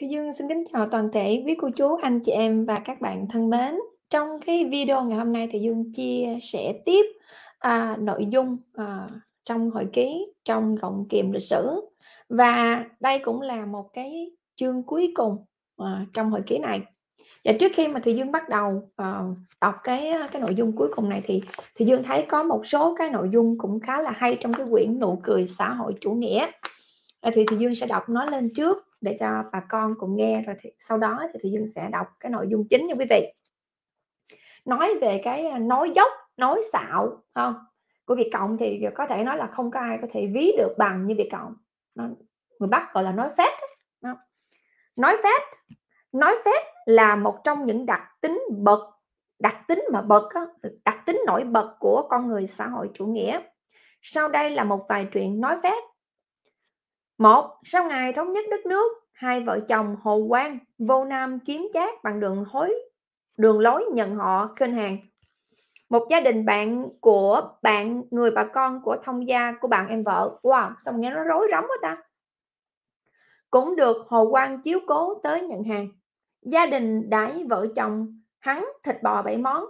Thùy Dương xin kính chào toàn thể quý cô chú, anh chị em và các bạn thân mến. Trong cái video ngày hôm nay Thùy Dương chia sẻ tiếp à, nội dung à, trong hội ký, trong cộng kiềm lịch sử. Và đây cũng là một cái chương cuối cùng à, trong hội ký này. Và trước khi mà Thùy Dương bắt đầu à, đọc cái à, cái nội dung cuối cùng này thì Thùy Dương thấy có một số cái nội dung cũng khá là hay trong cái quyển Nụ cười xã hội chủ nghĩa. À, thì Thùy Dương sẽ đọc nó lên trước để cho bà con cùng nghe rồi thì sau đó thì Thủy dương sẽ đọc cái nội dung chính nha quý vị nói về cái à, nói dốc nói xạo không của việt cộng thì có thể nói là không có ai có thể ví được bằng như việt cộng nó, người bắc gọi là nói phép đó. nói phép nói phép là một trong những đặc tính bậc đặc tính mà bậc đặc tính nổi bật của con người xã hội chủ nghĩa sau đây là một vài chuyện nói phép một, sau ngày thống nhất đất nước, hai vợ chồng Hồ Quang vô Nam kiếm chác bằng đường hối đường lối nhận họ khênh hàng. Một gia đình bạn của bạn người bà con của thông gia của bạn em vợ. Wow, xong nghe nó rối rắm quá ta. Cũng được Hồ Quang chiếu cố tới nhận hàng. Gia đình đãi vợ chồng hắn thịt bò bảy món.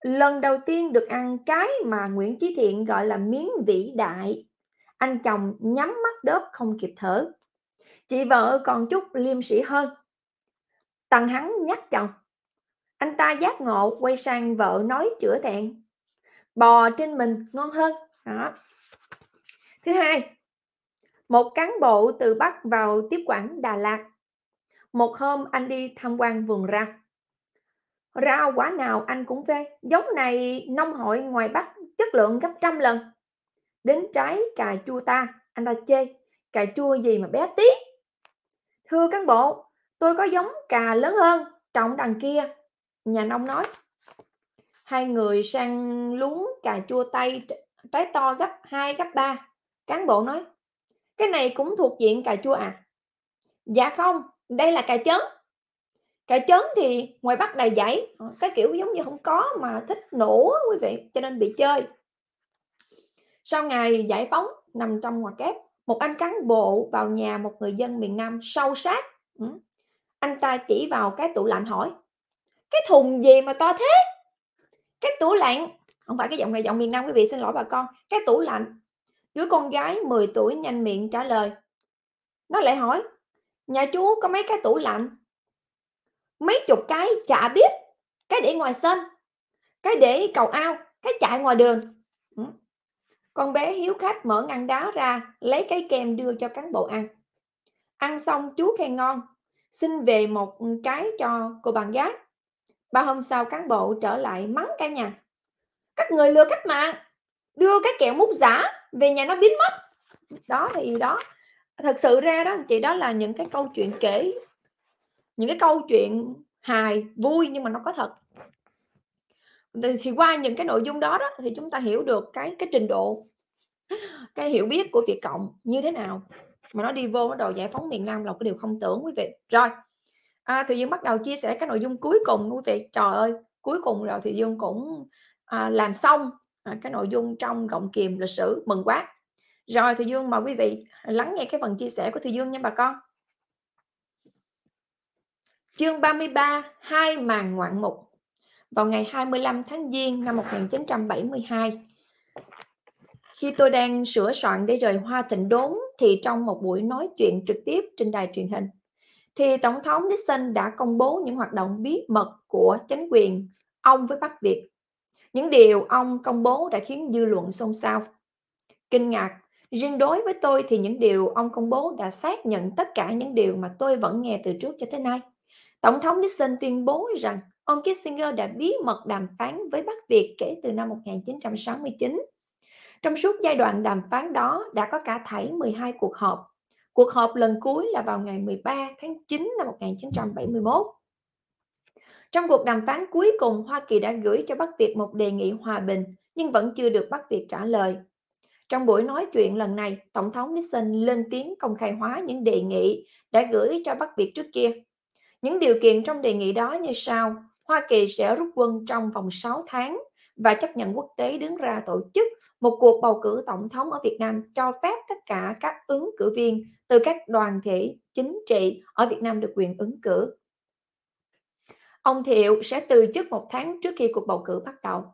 Lần đầu tiên được ăn cái mà Nguyễn Chí Thiện gọi là miếng vĩ đại anh chồng nhắm mắt đớp không kịp thở chị vợ còn chút liêm sĩ hơn tần hắn nhắc chồng anh ta giác ngộ quay sang vợ nói chữa thẹn bò trên mình ngon hơn đó thứ hai một cán bộ từ bắc vào tiếp quản đà lạt một hôm anh đi tham quan vườn rau rau quả nào anh cũng phê giống này nông hội ngoài bắc chất lượng gấp trăm lần đến trái cà chua ta anh ta chê cà chua gì mà bé tí thưa cán bộ tôi có giống cà lớn hơn trọng đằng kia nhà nông nói hai người sang lúng cà chua tay trái to gấp 2 gấp 3 cán bộ nói cái này cũng thuộc diện cà chua à dạ không đây là cà chớn cà chớn thì ngoài bắc đầy dãy ờ, cái kiểu giống như không có mà thích nổ quý vị cho nên bị chơi sau ngày giải phóng nằm trong ngoặc kép một anh cán bộ vào nhà một người dân miền Nam sâu sát ừ. anh ta chỉ vào cái tủ lạnh hỏi cái thùng gì mà to thế cái tủ lạnh không phải cái giọng này giọng miền Nam quý vị xin lỗi bà con cái tủ lạnh đứa con gái 10 tuổi nhanh miệng trả lời nó lại hỏi nhà chú có mấy cái tủ lạnh mấy chục cái chả biết cái để ngoài sân cái để cầu ao cái chạy ngoài đường con bé hiếu khách mở ngăn đá ra, lấy cái kem đưa cho cán bộ ăn. Ăn xong chú khen ngon, xin về một cái cho cô bạn gái. Ba hôm sau cán bộ trở lại mắng cả nhà. Các người lừa cách mạng, đưa cái kẹo mút giả về nhà nó biến mất. Đó thì đó, thật sự ra đó chị đó là những cái câu chuyện kể những cái câu chuyện hài vui nhưng mà nó có thật thì, qua những cái nội dung đó đó thì chúng ta hiểu được cái cái trình độ cái hiểu biết của việc Cộng như thế nào mà nó đi vô nó đòi giải phóng miền Nam là một cái điều không tưởng quý vị rồi à, Thùy Dương bắt đầu chia sẻ cái nội dung cuối cùng quý vị trời ơi cuối cùng rồi thì Dương cũng à, làm xong à, cái nội dung trong cộng kiềm lịch sử mừng quá rồi thì Dương mời quý vị lắng nghe cái phần chia sẻ của Thùy Dương nha bà con chương 33 hai màn ngoạn mục vào ngày 25 tháng Giêng năm 1972. Khi tôi đang sửa soạn để rời Hoa Thịnh Đốn thì trong một buổi nói chuyện trực tiếp trên đài truyền hình thì Tổng thống Nixon đã công bố những hoạt động bí mật của chính quyền ông với Bắc Việt. Những điều ông công bố đã khiến dư luận xôn xao. Kinh ngạc, riêng đối với tôi thì những điều ông công bố đã xác nhận tất cả những điều mà tôi vẫn nghe từ trước cho tới nay. Tổng thống Nixon tuyên bố rằng ông Kissinger đã bí mật đàm phán với Bắc Việt kể từ năm 1969. Trong suốt giai đoạn đàm phán đó đã có cả thảy 12 cuộc họp. Cuộc họp lần cuối là vào ngày 13 tháng 9 năm 1971. Trong cuộc đàm phán cuối cùng, Hoa Kỳ đã gửi cho Bắc Việt một đề nghị hòa bình, nhưng vẫn chưa được Bắc Việt trả lời. Trong buổi nói chuyện lần này, Tổng thống Nixon lên tiếng công khai hóa những đề nghị đã gửi cho Bắc Việt trước kia. Những điều kiện trong đề nghị đó như sau. Hoa Kỳ sẽ rút quân trong vòng 6 tháng và chấp nhận quốc tế đứng ra tổ chức một cuộc bầu cử tổng thống ở Việt Nam cho phép tất cả các ứng cử viên từ các đoàn thể chính trị ở Việt Nam được quyền ứng cử. Ông Thiệu sẽ từ chức một tháng trước khi cuộc bầu cử bắt đầu.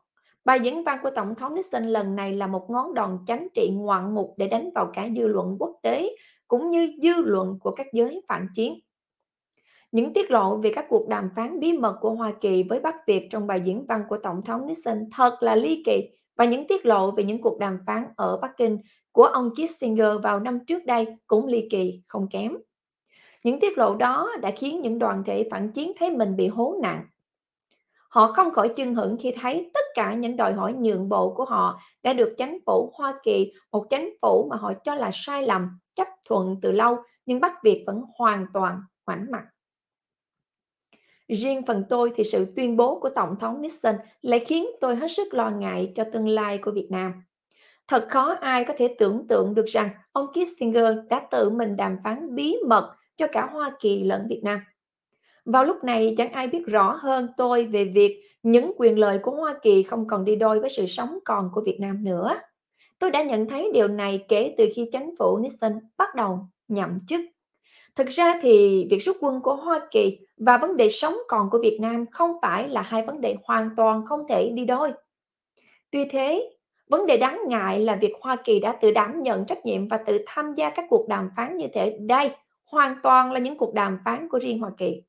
Bài diễn văn của Tổng thống Nixon lần này là một ngón đòn chánh trị ngoạn mục để đánh vào cả dư luận quốc tế cũng như dư luận của các giới phản chiến. Những tiết lộ về các cuộc đàm phán bí mật của Hoa Kỳ với Bắc Việt trong bài diễn văn của Tổng thống Nixon thật là ly kỳ và những tiết lộ về những cuộc đàm phán ở Bắc Kinh của ông Kissinger vào năm trước đây cũng ly kỳ không kém. Những tiết lộ đó đã khiến những đoàn thể phản chiến thấy mình bị hố nặng. Họ không khỏi chưng hững khi thấy tất cả những đòi hỏi nhượng bộ của họ đã được chính phủ Hoa Kỳ, một chính phủ mà họ cho là sai lầm, chấp thuận từ lâu, nhưng Bắc Việt vẫn hoàn toàn ngoảnh mặt. Riêng phần tôi thì sự tuyên bố của Tổng thống Nixon lại khiến tôi hết sức lo ngại cho tương lai của Việt Nam. Thật khó ai có thể tưởng tượng được rằng ông Kissinger đã tự mình đàm phán bí mật cho cả Hoa Kỳ lẫn Việt Nam. Vào lúc này chẳng ai biết rõ hơn tôi về việc những quyền lợi của Hoa Kỳ không còn đi đôi với sự sống còn của Việt Nam nữa. Tôi đã nhận thấy điều này kể từ khi chính phủ Nixon bắt đầu nhậm chức Thực ra thì việc rút quân của Hoa Kỳ và vấn đề sống còn của Việt Nam không phải là hai vấn đề hoàn toàn không thể đi đôi. Tuy thế, vấn đề đáng ngại là việc Hoa Kỳ đã tự đảm nhận trách nhiệm và tự tham gia các cuộc đàm phán như thế đây hoàn toàn là những cuộc đàm phán của riêng Hoa Kỳ.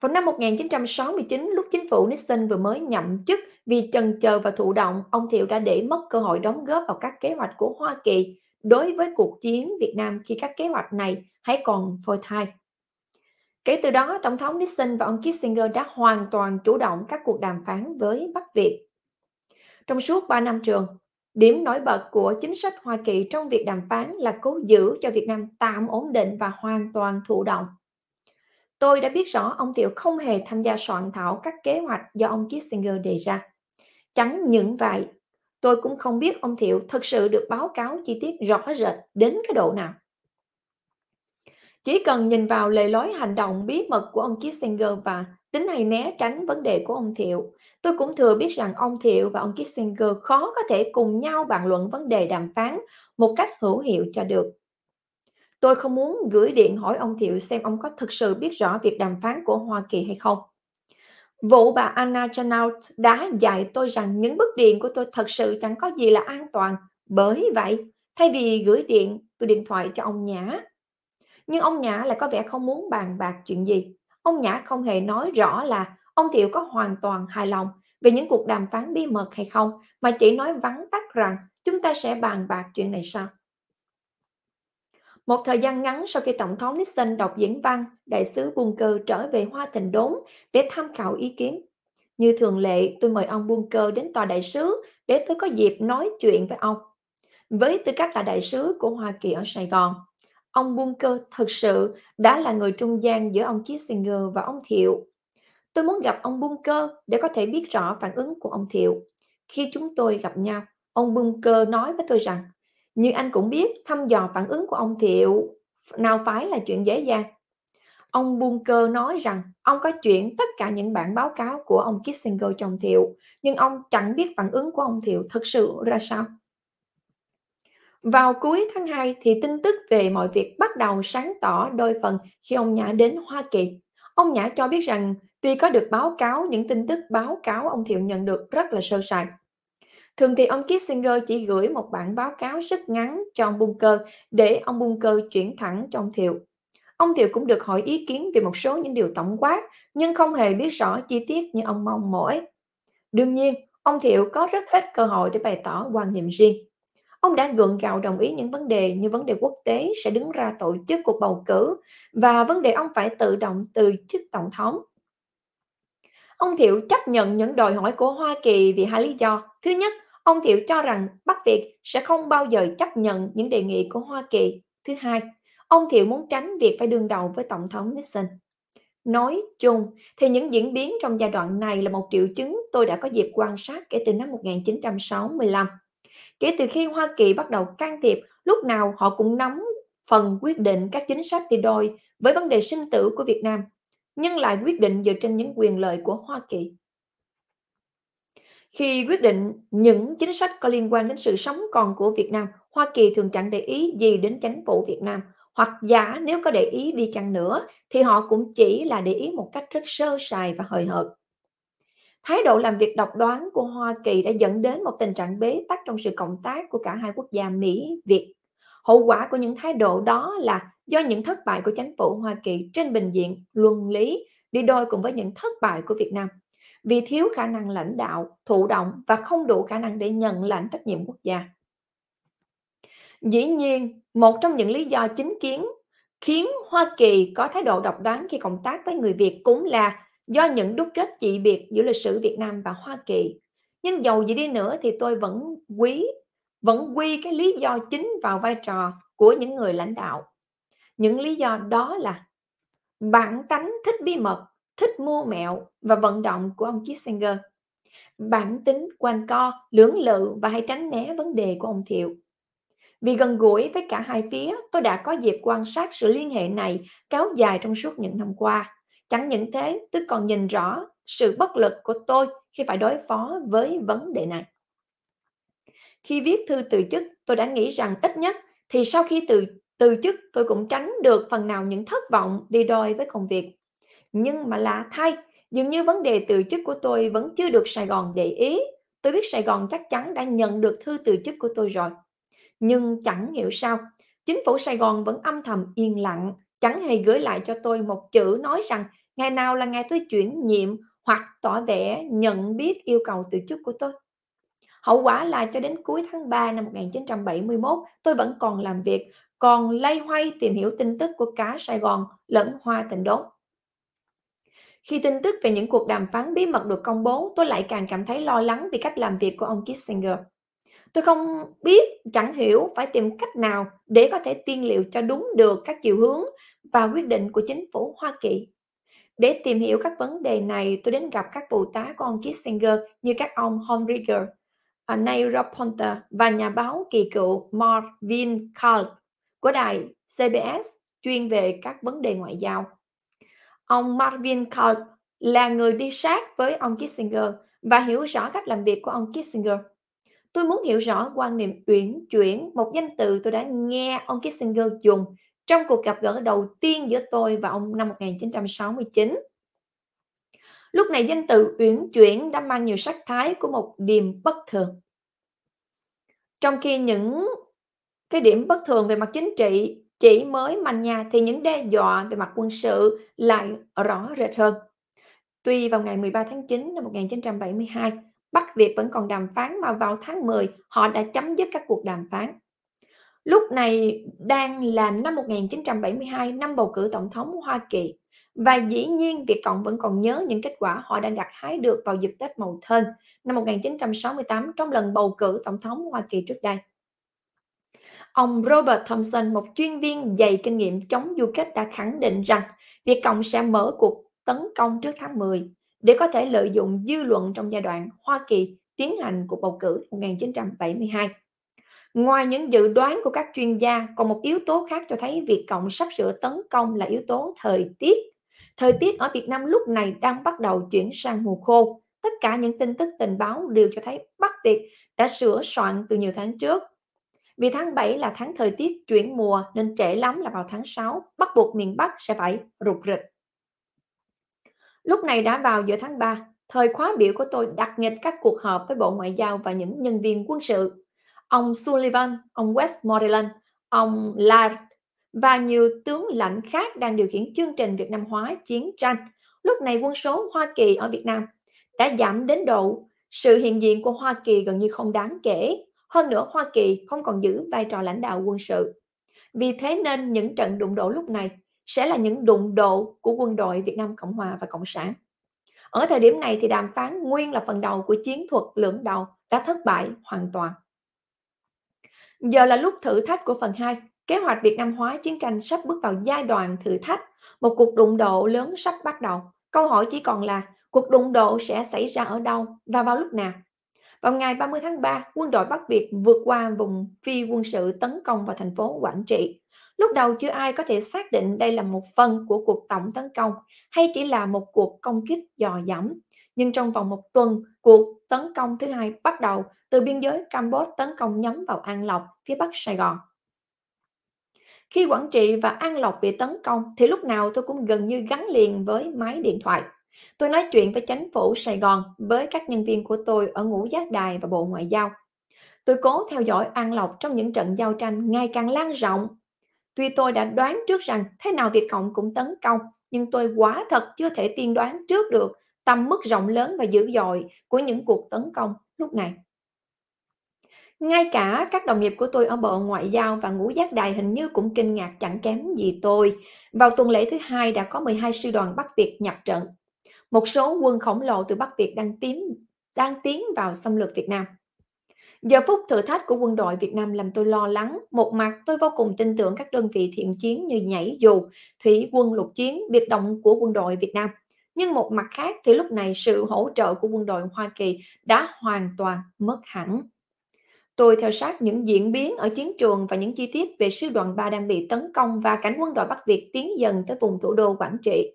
Vào năm 1969, lúc chính phủ Nixon vừa mới nhậm chức vì chần chờ và thụ động, ông Thiệu đã để mất cơ hội đóng góp vào các kế hoạch của Hoa Kỳ đối với cuộc chiến Việt Nam khi các kế hoạch này hãy còn phôi thai. Kể từ đó, Tổng thống Nixon và ông Kissinger đã hoàn toàn chủ động các cuộc đàm phán với Bắc Việt. Trong suốt 3 năm trường, điểm nổi bật của chính sách Hoa Kỳ trong việc đàm phán là cố giữ cho Việt Nam tạm ổn định và hoàn toàn thụ động. Tôi đã biết rõ ông Thiệu không hề tham gia soạn thảo các kế hoạch do ông Kissinger đề ra. Chẳng những vậy, Tôi cũng không biết ông Thiệu thật sự được báo cáo chi tiết rõ rệt đến cái độ nào. Chỉ cần nhìn vào lời lối hành động bí mật của ông Kissinger và tính này né tránh vấn đề của ông Thiệu, tôi cũng thừa biết rằng ông Thiệu và ông Kissinger khó có thể cùng nhau bàn luận vấn đề đàm phán một cách hữu hiệu cho được. Tôi không muốn gửi điện hỏi ông Thiệu xem ông có thực sự biết rõ việc đàm phán của Hoa Kỳ hay không. Vụ bà Anna Janaut đã dạy tôi rằng những bức điện của tôi thật sự chẳng có gì là an toàn. Bởi vậy, thay vì gửi điện, tôi điện thoại cho ông Nhã. Nhưng ông Nhã lại có vẻ không muốn bàn bạc chuyện gì. Ông Nhã không hề nói rõ là ông Thiệu có hoàn toàn hài lòng về những cuộc đàm phán bí mật hay không, mà chỉ nói vắn tắt rằng chúng ta sẽ bàn bạc chuyện này sau. Một thời gian ngắn sau khi Tổng thống Nixon đọc diễn văn, đại sứ Bunker trở về Hoa Thành Đốn để tham khảo ý kiến. Như thường lệ, tôi mời ông Bunker đến tòa đại sứ để tôi có dịp nói chuyện với ông. Với tư cách là đại sứ của Hoa Kỳ ở Sài Gòn, ông Bunker thực sự đã là người trung gian giữa ông Kissinger và ông Thiệu. Tôi muốn gặp ông Bunker để có thể biết rõ phản ứng của ông Thiệu. Khi chúng tôi gặp nhau, ông Bunker nói với tôi rằng như anh cũng biết, thăm dò phản ứng của ông Thiệu nào phải là chuyện dễ dàng. Ông Bunker nói rằng ông có chuyện tất cả những bản báo cáo của ông Kissinger trong Thiệu, nhưng ông chẳng biết phản ứng của ông Thiệu thực sự ra sao. Vào cuối tháng 2 thì tin tức về mọi việc bắt đầu sáng tỏ đôi phần khi ông Nhã đến Hoa Kỳ. Ông Nhã cho biết rằng tuy có được báo cáo những tin tức báo cáo ông Thiệu nhận được rất là sơ sài, Thường thì ông Kissinger chỉ gửi một bản báo cáo rất ngắn cho ông Bunker để ông Bunker chuyển thẳng cho ông Thiệu. Ông Thiệu cũng được hỏi ý kiến về một số những điều tổng quát, nhưng không hề biết rõ chi tiết như ông mong mỏi. Đương nhiên, ông Thiệu có rất ít cơ hội để bày tỏ quan niệm riêng. Ông đã gượng gạo đồng ý những vấn đề như vấn đề quốc tế sẽ đứng ra tổ chức cuộc bầu cử và vấn đề ông phải tự động từ chức tổng thống. Ông Thiệu chấp nhận những đòi hỏi của Hoa Kỳ vì hai lý do. Thứ nhất, ông Thiệu cho rằng Bắc Việt sẽ không bao giờ chấp nhận những đề nghị của Hoa Kỳ. Thứ hai, ông Thiệu muốn tránh việc phải đương đầu với Tổng thống Nixon. Nói chung thì những diễn biến trong giai đoạn này là một triệu chứng tôi đã có dịp quan sát kể từ năm 1965. Kể từ khi Hoa Kỳ bắt đầu can thiệp, lúc nào họ cũng nắm phần quyết định các chính sách đi đôi với vấn đề sinh tử của Việt Nam nhưng lại quyết định dựa trên những quyền lợi của Hoa Kỳ. Khi quyết định những chính sách có liên quan đến sự sống còn của Việt Nam, Hoa Kỳ thường chẳng để ý gì đến chính phủ Việt Nam, hoặc giả nếu có để ý đi chăng nữa thì họ cũng chỉ là để ý một cách rất sơ sài và hời hợt. Thái độ làm việc độc đoán của Hoa Kỳ đã dẫn đến một tình trạng bế tắc trong sự cộng tác của cả hai quốc gia Mỹ, Việt hậu quả của những thái độ đó là do những thất bại của chính phủ Hoa Kỳ trên bình diện luân lý đi đôi cùng với những thất bại của Việt Nam vì thiếu khả năng lãnh đạo, thụ động và không đủ khả năng để nhận lãnh trách nhiệm quốc gia. Dĩ nhiên, một trong những lý do chính kiến khiến Hoa Kỳ có thái độ độc đoán khi cộng tác với người Việt cũng là do những đúc kết dị biệt giữa lịch sử Việt Nam và Hoa Kỳ. Nhưng dầu gì đi nữa thì tôi vẫn quý vẫn quy cái lý do chính vào vai trò của những người lãnh đạo những lý do đó là bản tánh thích bí mật thích mua mẹo và vận động của ông Kissinger bản tính quanh co lưỡng lự và hay tránh né vấn đề của ông Thiệu vì gần gũi với cả hai phía tôi đã có dịp quan sát sự liên hệ này kéo dài trong suốt những năm qua chẳng những thế tôi còn nhìn rõ sự bất lực của tôi khi phải đối phó với vấn đề này khi viết thư từ chức, tôi đã nghĩ rằng ít nhất thì sau khi từ từ chức tôi cũng tránh được phần nào những thất vọng đi đôi với công việc. Nhưng mà lạ thay, dường như vấn đề từ chức của tôi vẫn chưa được Sài Gòn để ý. Tôi biết Sài Gòn chắc chắn đã nhận được thư từ chức của tôi rồi. Nhưng chẳng hiểu sao, chính phủ Sài Gòn vẫn âm thầm yên lặng, chẳng hề gửi lại cho tôi một chữ nói rằng ngày nào là ngày tôi chuyển nhiệm hoặc tỏ vẻ nhận biết yêu cầu từ chức của tôi. Hậu quả là cho đến cuối tháng 3 năm 1971, tôi vẫn còn làm việc, còn lây hoay tìm hiểu tin tức của cá Sài Gòn lẫn hoa thịnh đốn. Khi tin tức về những cuộc đàm phán bí mật được công bố, tôi lại càng cảm thấy lo lắng vì cách làm việc của ông Kissinger. Tôi không biết, chẳng hiểu phải tìm cách nào để có thể tiên liệu cho đúng được các chiều hướng và quyết định của chính phủ Hoa Kỳ. Để tìm hiểu các vấn đề này, tôi đến gặp các phụ tá của ông Kissinger như các ông Homriger, Neil Neuroponter và nhà báo kỳ cựu Marvin Kalb của đài CBS chuyên về các vấn đề ngoại giao. Ông Marvin Kalb là người đi sát với ông Kissinger và hiểu rõ cách làm việc của ông Kissinger. Tôi muốn hiểu rõ quan niệm uyển chuyển, một danh từ tôi đã nghe ông Kissinger dùng trong cuộc gặp gỡ đầu tiên giữa tôi và ông năm 1969. Lúc này danh từ uyển chuyển đã mang nhiều sắc thái của một điểm bất thường. Trong khi những cái điểm bất thường về mặt chính trị chỉ mới manh nhà thì những đe dọa về mặt quân sự lại rõ rệt hơn. Tuy vào ngày 13 tháng 9 năm 1972, Bắc Việt vẫn còn đàm phán mà vào tháng 10 họ đã chấm dứt các cuộc đàm phán. Lúc này đang là năm 1972, năm bầu cử tổng thống Hoa Kỳ. Và dĩ nhiên Việt Cộng vẫn còn nhớ những kết quả họ đang gặt hái được vào dịp Tết Mậu Thân năm 1968 trong lần bầu cử Tổng thống Hoa Kỳ trước đây. Ông Robert Thompson, một chuyên viên dày kinh nghiệm chống du kích đã khẳng định rằng Việt Cộng sẽ mở cuộc tấn công trước tháng 10 để có thể lợi dụng dư luận trong giai đoạn Hoa Kỳ tiến hành cuộc bầu cử 1972. Ngoài những dự đoán của các chuyên gia, còn một yếu tố khác cho thấy việt Cộng sắp sửa tấn công là yếu tố thời tiết Thời tiết ở Việt Nam lúc này đang bắt đầu chuyển sang mùa khô. Tất cả những tin tức tình báo đều cho thấy Bắc Việt đã sửa soạn từ nhiều tháng trước. Vì tháng 7 là tháng thời tiết chuyển mùa nên trễ lắm là vào tháng 6, bắt buộc miền Bắc sẽ phải rụt rịch. Lúc này đã vào giữa tháng 3, thời khóa biểu của tôi đặt nghịch các cuộc họp với Bộ Ngoại giao và những nhân viên quân sự. Ông Sullivan, ông Westmoreland, ông Laird và nhiều tướng lãnh khác đang điều khiển chương trình Việt Nam hóa chiến tranh. Lúc này quân số Hoa Kỳ ở Việt Nam đã giảm đến độ sự hiện diện của Hoa Kỳ gần như không đáng kể. Hơn nữa, Hoa Kỳ không còn giữ vai trò lãnh đạo quân sự. Vì thế nên những trận đụng độ lúc này sẽ là những đụng độ của quân đội Việt Nam Cộng Hòa và Cộng sản. Ở thời điểm này thì đàm phán nguyên là phần đầu của chiến thuật lưỡng đầu đã thất bại hoàn toàn. Giờ là lúc thử thách của phần 2. Kế hoạch Việt Nam hóa chiến tranh sắp bước vào giai đoạn thử thách, một cuộc đụng độ lớn sắp bắt đầu. Câu hỏi chỉ còn là cuộc đụng độ sẽ xảy ra ở đâu và vào lúc nào? Vào ngày 30 tháng 3, quân đội Bắc Việt vượt qua vùng phi quân sự tấn công vào thành phố Quảng Trị. Lúc đầu chưa ai có thể xác định đây là một phần của cuộc tổng tấn công hay chỉ là một cuộc công kích dò dẫm. Nhưng trong vòng một tuần, cuộc tấn công thứ hai bắt đầu từ biên giới Campuchia tấn công nhắm vào An Lộc, phía bắc Sài Gòn. Khi quản Trị và An Lộc bị tấn công thì lúc nào tôi cũng gần như gắn liền với máy điện thoại. Tôi nói chuyện với Chánh phủ Sài Gòn với các nhân viên của tôi ở ngũ giác đài và Bộ Ngoại giao. Tôi cố theo dõi An Lộc trong những trận giao tranh ngày càng lan rộng. Tuy tôi đã đoán trước rằng thế nào Việt Cộng cũng tấn công, nhưng tôi quá thật chưa thể tiên đoán trước được tầm mức rộng lớn và dữ dội của những cuộc tấn công lúc này. Ngay cả các đồng nghiệp của tôi ở Bộ Ngoại giao và Ngũ Giác Đài hình như cũng kinh ngạc chẳng kém gì tôi. Vào tuần lễ thứ hai đã có 12 sư đoàn Bắc Việt nhập trận. Một số quân khổng lồ từ Bắc Việt đang tiến, đang tiến vào xâm lược Việt Nam. Giờ phút thử thách của quân đội Việt Nam làm tôi lo lắng. Một mặt tôi vô cùng tin tưởng các đơn vị thiện chiến như nhảy dù, thủy quân lục chiến, biệt động của quân đội Việt Nam. Nhưng một mặt khác thì lúc này sự hỗ trợ của quân đội Hoa Kỳ đã hoàn toàn mất hẳn. Tôi theo sát những diễn biến ở chiến trường và những chi tiết về sư đoàn 3 đang bị tấn công và cánh quân đội Bắc Việt tiến dần tới vùng thủ đô Quảng Trị.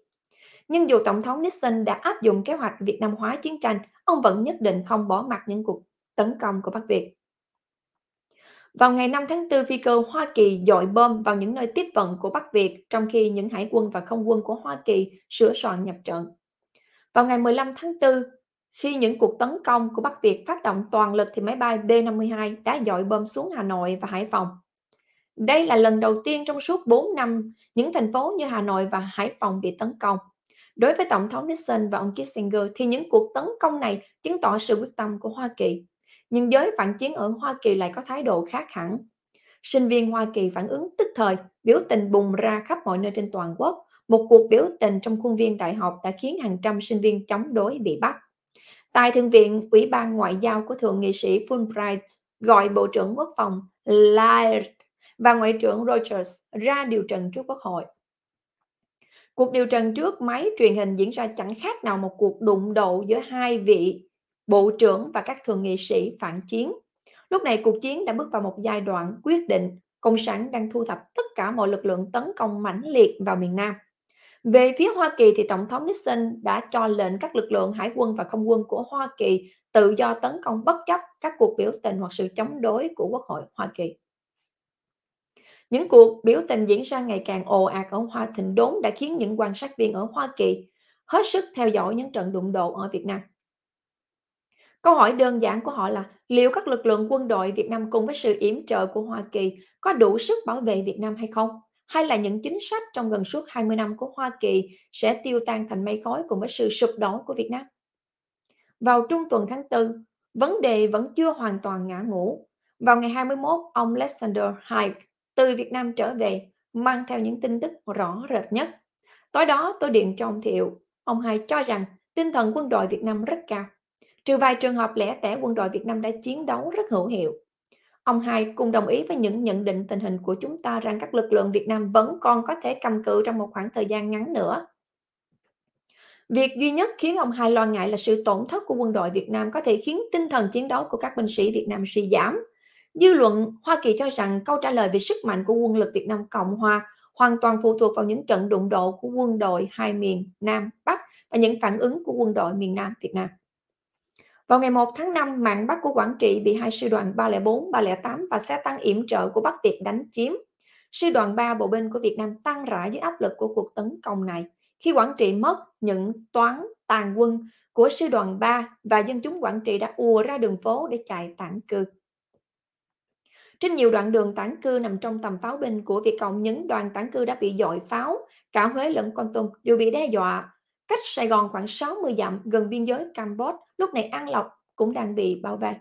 Nhưng dù Tổng thống Nixon đã áp dụng kế hoạch Việt Nam hóa chiến tranh, ông vẫn nhất định không bỏ mặt những cuộc tấn công của Bắc Việt. Vào ngày 5 tháng 4, phi cơ Hoa Kỳ dội bom vào những nơi tiếp vận của Bắc Việt, trong khi những hải quân và không quân của Hoa Kỳ sửa soạn nhập trận. Vào ngày 15 tháng 4, khi những cuộc tấn công của Bắc Việt phát động toàn lực thì máy bay B-52 đã dội bom xuống Hà Nội và Hải Phòng. Đây là lần đầu tiên trong suốt 4 năm những thành phố như Hà Nội và Hải Phòng bị tấn công. Đối với Tổng thống Nixon và ông Kissinger thì những cuộc tấn công này chứng tỏ sự quyết tâm của Hoa Kỳ. Nhưng giới phản chiến ở Hoa Kỳ lại có thái độ khác hẳn. Sinh viên Hoa Kỳ phản ứng tức thời, biểu tình bùng ra khắp mọi nơi trên toàn quốc. Một cuộc biểu tình trong khuôn viên đại học đã khiến hàng trăm sinh viên chống đối bị bắt. Tại Thượng viện, Ủy ban Ngoại giao của Thượng nghị sĩ Fulbright gọi Bộ trưởng Quốc phòng Laird và Ngoại trưởng Rogers ra điều trần trước Quốc hội. Cuộc điều trần trước máy truyền hình diễn ra chẳng khác nào một cuộc đụng độ giữa hai vị bộ trưởng và các thượng nghị sĩ phản chiến. Lúc này cuộc chiến đã bước vào một giai đoạn quyết định. Cộng sản đang thu thập tất cả mọi lực lượng tấn công mãnh liệt vào miền Nam. Về phía Hoa Kỳ thì Tổng thống Nixon đã cho lệnh các lực lượng hải quân và không quân của Hoa Kỳ tự do tấn công bất chấp các cuộc biểu tình hoặc sự chống đối của Quốc hội Hoa Kỳ. Những cuộc biểu tình diễn ra ngày càng ồ ạt ở Hoa Thịnh Đốn đã khiến những quan sát viên ở Hoa Kỳ hết sức theo dõi những trận đụng độ ở Việt Nam. Câu hỏi đơn giản của họ là liệu các lực lượng quân đội Việt Nam cùng với sự yểm trợ của Hoa Kỳ có đủ sức bảo vệ Việt Nam hay không? hay là những chính sách trong gần suốt 20 năm của Hoa Kỳ sẽ tiêu tan thành mây khói cùng với sự sụp đổ của Việt Nam. Vào trung tuần tháng 4, vấn đề vẫn chưa hoàn toàn ngã ngủ. Vào ngày 21, ông Alexander Hyde từ Việt Nam trở về mang theo những tin tức rõ rệt nhất. Tối đó tôi điện cho ông Thiệu. Ông Hai cho rằng tinh thần quân đội Việt Nam rất cao. Trừ vài trường hợp lẻ tẻ quân đội Việt Nam đã chiến đấu rất hữu hiệu. Ông Hai cùng đồng ý với những nhận định tình hình của chúng ta rằng các lực lượng Việt Nam vẫn còn có thể cầm cự trong một khoảng thời gian ngắn nữa. Việc duy nhất khiến ông Hai lo ngại là sự tổn thất của quân đội Việt Nam có thể khiến tinh thần chiến đấu của các binh sĩ Việt Nam suy giảm. Dư luận Hoa Kỳ cho rằng câu trả lời về sức mạnh của quân lực Việt Nam Cộng Hòa hoàn toàn phụ thuộc vào những trận đụng độ của quân đội hai miền Nam Bắc và những phản ứng của quân đội miền Nam Việt Nam. Vào ngày 1 tháng 5, mạng Bắc của Quảng Trị bị hai sư đoàn 304, 308 và xe tăng yểm trợ của Bắc Việt đánh chiếm. Sư đoàn 3 bộ binh của Việt Nam tan rã dưới áp lực của cuộc tấn công này. Khi Quảng Trị mất, những toán tàn quân của sư đoàn 3 và dân chúng Quảng Trị đã ùa ra đường phố để chạy tản cư. Trên nhiều đoạn đường tản cư nằm trong tầm pháo binh của Việt Cộng, những đoàn tản cư đã bị dội pháo, cả Huế lẫn Con Tum đều bị đe dọa cách Sài Gòn khoảng 60 dặm gần biên giới Campuchia, lúc này An Lộc cũng đang bị bao vây.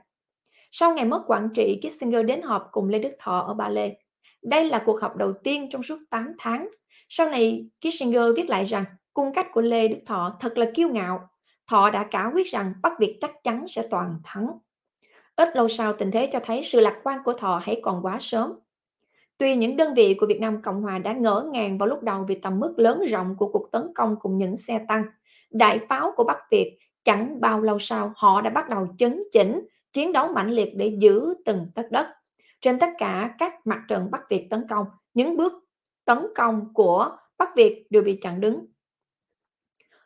Sau ngày mất quản trị, Kissinger đến họp cùng Lê Đức Thọ ở Ba Lê. Đây là cuộc họp đầu tiên trong suốt 8 tháng. Sau này, Kissinger viết lại rằng cung cách của Lê Đức Thọ thật là kiêu ngạo. Thọ đã cả quyết rằng Bắc Việt chắc chắn sẽ toàn thắng. Ít lâu sau, tình thế cho thấy sự lạc quan của Thọ hãy còn quá sớm. Tuy những đơn vị của Việt Nam Cộng Hòa đã ngỡ ngàng vào lúc đầu vì tầm mức lớn rộng của cuộc tấn công cùng những xe tăng, đại pháo của Bắc Việt chẳng bao lâu sau họ đã bắt đầu chấn chỉnh chiến đấu mạnh liệt để giữ từng tất đất. Trên tất cả các mặt trận Bắc Việt tấn công, những bước tấn công của Bắc Việt đều bị chặn đứng.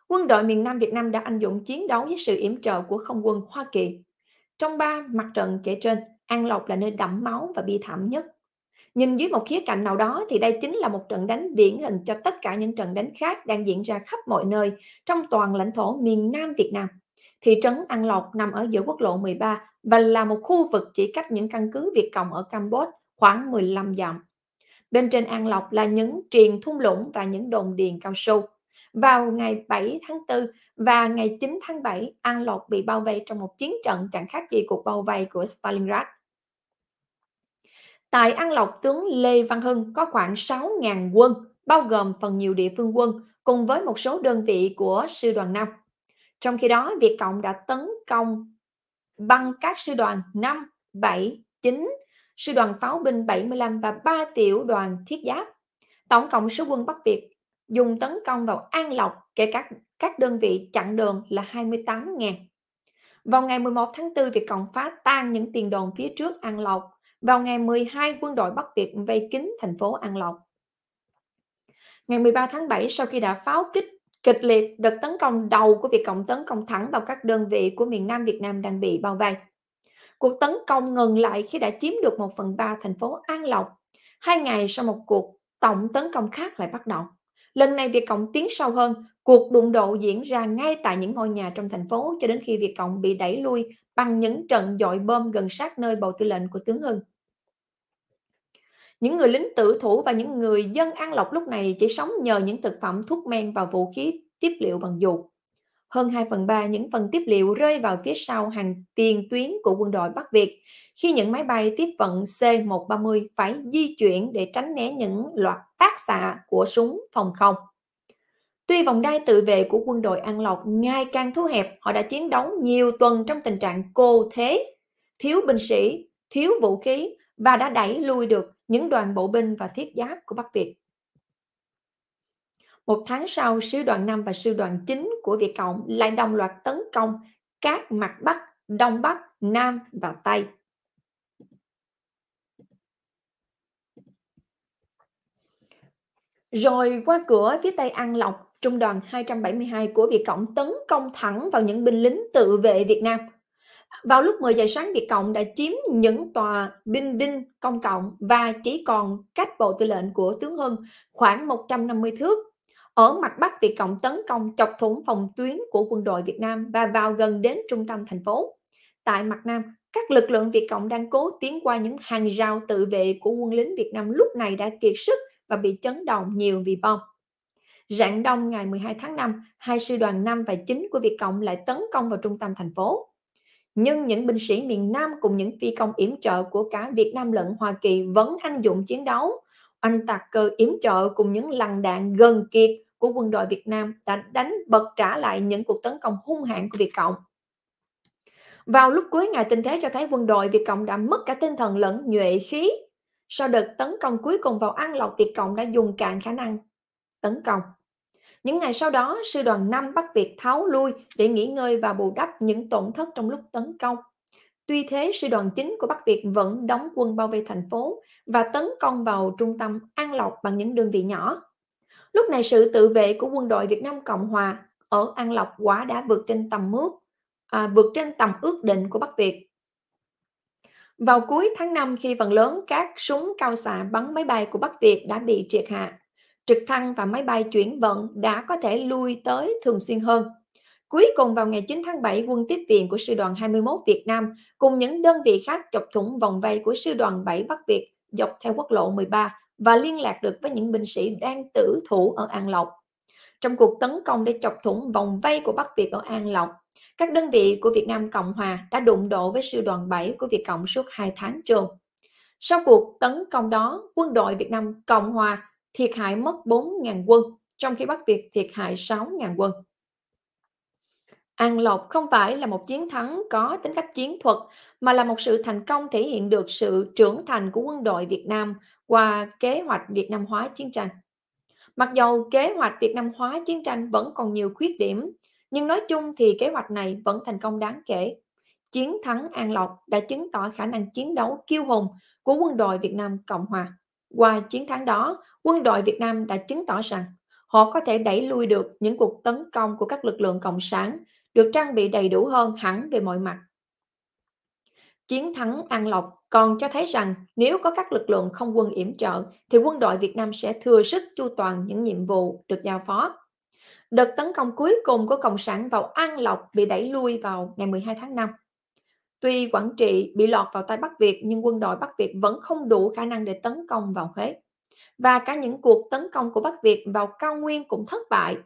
Quân đội miền Nam Việt Nam đã anh dũng chiến đấu với sự yểm trợ của không quân Hoa Kỳ. Trong ba mặt trận kể trên, An Lộc là nơi đẫm máu và bi thảm nhất Nhìn dưới một khía cạnh nào đó thì đây chính là một trận đánh điển hình cho tất cả những trận đánh khác đang diễn ra khắp mọi nơi trong toàn lãnh thổ miền Nam Việt Nam. Thị trấn An Lộc nằm ở giữa quốc lộ 13 và là một khu vực chỉ cách những căn cứ Việt Cộng ở Campuchia khoảng 15 dặm. Bên trên An Lộc là những triền thung lũng và những đồn điền cao su. Vào ngày 7 tháng 4 và ngày 9 tháng 7, An Lộc bị bao vây trong một chiến trận chẳng khác gì cuộc bao vây của Stalingrad Tại An Lộc, tướng Lê Văn Hưng có khoảng 6.000 quân, bao gồm phần nhiều địa phương quân, cùng với một số đơn vị của sư đoàn 5. Trong khi đó, Việt Cộng đã tấn công bằng các sư đoàn 5, 7, 9, sư đoàn pháo binh 75 và 3 tiểu đoàn thiết giáp. Tổng cộng số quân Bắc Việt dùng tấn công vào An Lộc, kể các các đơn vị chặn đường là 28.000. Vào ngày 11 tháng 4, Việt Cộng phá tan những tiền đồn phía trước An Lộc, vào ngày 12, quân đội Bắc Việt vây kín thành phố An Lộc. Ngày 13 tháng 7, sau khi đã pháo kích kịch liệt, đợt tấn công đầu của Việt Cộng tấn công thẳng vào các đơn vị của miền Nam Việt Nam đang bị bao vây. Cuộc tấn công ngừng lại khi đã chiếm được 1 phần 3 thành phố An Lộc. Hai ngày sau một cuộc tổng tấn công khác lại bắt đầu. Lần này Việt Cộng tiến sâu hơn, cuộc đụng độ diễn ra ngay tại những ngôi nhà trong thành phố cho đến khi Việt Cộng bị đẩy lui bằng những trận dội bom gần sát nơi bầu tư lệnh của tướng Hưng. Những người lính tử thủ và những người dân An Lộc lúc này chỉ sống nhờ những thực phẩm thuốc men và vũ khí tiếp liệu bằng dù. Hơn 2 phần 3 những phần tiếp liệu rơi vào phía sau hàng tiền tuyến của quân đội Bắc Việt khi những máy bay tiếp vận C-130 phải di chuyển để tránh né những loạt tác xạ của súng phòng không. Tuy vòng đai tự vệ của quân đội An Lộc ngày càng thu hẹp, họ đã chiến đấu nhiều tuần trong tình trạng cô thế, thiếu binh sĩ, thiếu vũ khí và đã đẩy lui được những đoàn bộ binh và thiết giáp của Bắc Việt. Một tháng sau, sư đoàn 5 và sư đoàn 9 của Việt Cộng lại đồng loạt tấn công các mặt Bắc, Đông Bắc, Nam và Tây. Rồi qua cửa phía Tây An Lộc, trung đoàn 272 của Việt Cộng tấn công thẳng vào những binh lính tự vệ Việt Nam – vào lúc 10 giờ sáng, Việt Cộng đã chiếm những tòa binh đinh công cộng và chỉ còn cách bộ tư lệnh của tướng Hưng khoảng 150 thước. Ở mặt Bắc, Việt Cộng tấn công chọc thủng phòng tuyến của quân đội Việt Nam và vào gần đến trung tâm thành phố. Tại mặt Nam, các lực lượng Việt Cộng đang cố tiến qua những hàng rào tự vệ của quân lính Việt Nam lúc này đã kiệt sức và bị chấn động nhiều vì bom. Rạng đông ngày 12 tháng 5, hai sư đoàn 5 và 9 của Việt Cộng lại tấn công vào trung tâm thành phố nhưng những binh sĩ miền Nam cùng những phi công yểm trợ của cả Việt Nam lẫn Hoa Kỳ vẫn hanh dụng chiến đấu. Anh tạc cơ yểm trợ cùng những lằn đạn gần kiệt của quân đội Việt Nam đã đánh bật trả lại những cuộc tấn công hung hãn của Việt Cộng. Vào lúc cuối ngày tình thế cho thấy quân đội Việt Cộng đã mất cả tinh thần lẫn nhuệ khí. Sau đợt tấn công cuối cùng vào An Lộc, Việt Cộng đã dùng cạn khả năng tấn công. Những ngày sau đó, sư đoàn 5 bắt việc tháo lui để nghỉ ngơi và bù đắp những tổn thất trong lúc tấn công. Tuy thế, sư đoàn 9 của Bắc Việt vẫn đóng quân bao vây thành phố và tấn công vào trung tâm An Lộc bằng những đơn vị nhỏ. Lúc này sự tự vệ của quân đội Việt Nam Cộng Hòa ở An Lộc quá đã vượt trên tầm mức à, vượt trên tầm ước định của Bắc Việt. Vào cuối tháng 5 khi phần lớn các súng cao xạ bắn máy bay của Bắc Việt đã bị triệt hạ, trực thăng và máy bay chuyển vận đã có thể lui tới thường xuyên hơn. Cuối cùng vào ngày 9 tháng 7, quân tiếp viện của Sư đoàn 21 Việt Nam cùng những đơn vị khác chọc thủng vòng vây của Sư đoàn 7 Bắc Việt dọc theo quốc lộ 13 và liên lạc được với những binh sĩ đang tử thủ ở An Lộc. Trong cuộc tấn công để chọc thủng vòng vây của Bắc Việt ở An Lộc, các đơn vị của Việt Nam Cộng Hòa đã đụng độ với Sư đoàn 7 của Việt Cộng suốt 2 tháng trường. Sau cuộc tấn công đó, quân đội Việt Nam Cộng Hòa thiệt hại mất 4.000 quân, trong khi Bắc Việt thiệt hại 6.000 quân. An Lộc không phải là một chiến thắng có tính cách chiến thuật, mà là một sự thành công thể hiện được sự trưởng thành của quân đội Việt Nam qua kế hoạch Việt Nam hóa chiến tranh. Mặc dầu kế hoạch Việt Nam hóa chiến tranh vẫn còn nhiều khuyết điểm, nhưng nói chung thì kế hoạch này vẫn thành công đáng kể. Chiến thắng An Lộc đã chứng tỏ khả năng chiến đấu kiêu hùng của quân đội Việt Nam Cộng Hòa. Qua chiến thắng đó, quân đội Việt Nam đã chứng tỏ rằng họ có thể đẩy lui được những cuộc tấn công của các lực lượng cộng sản được trang bị đầy đủ hơn hẳn về mọi mặt. Chiến thắng An Lộc còn cho thấy rằng nếu có các lực lượng không quân yểm trợ thì quân đội Việt Nam sẽ thừa sức chu toàn những nhiệm vụ được giao phó. Đợt tấn công cuối cùng của Cộng sản vào An Lộc bị đẩy lui vào ngày 12 tháng 5. Tuy Quảng Trị bị lọt vào tay Bắc Việt nhưng quân đội Bắc Việt vẫn không đủ khả năng để tấn công vào Huế. Và cả những cuộc tấn công của Bắc Việt vào cao nguyên cũng thất bại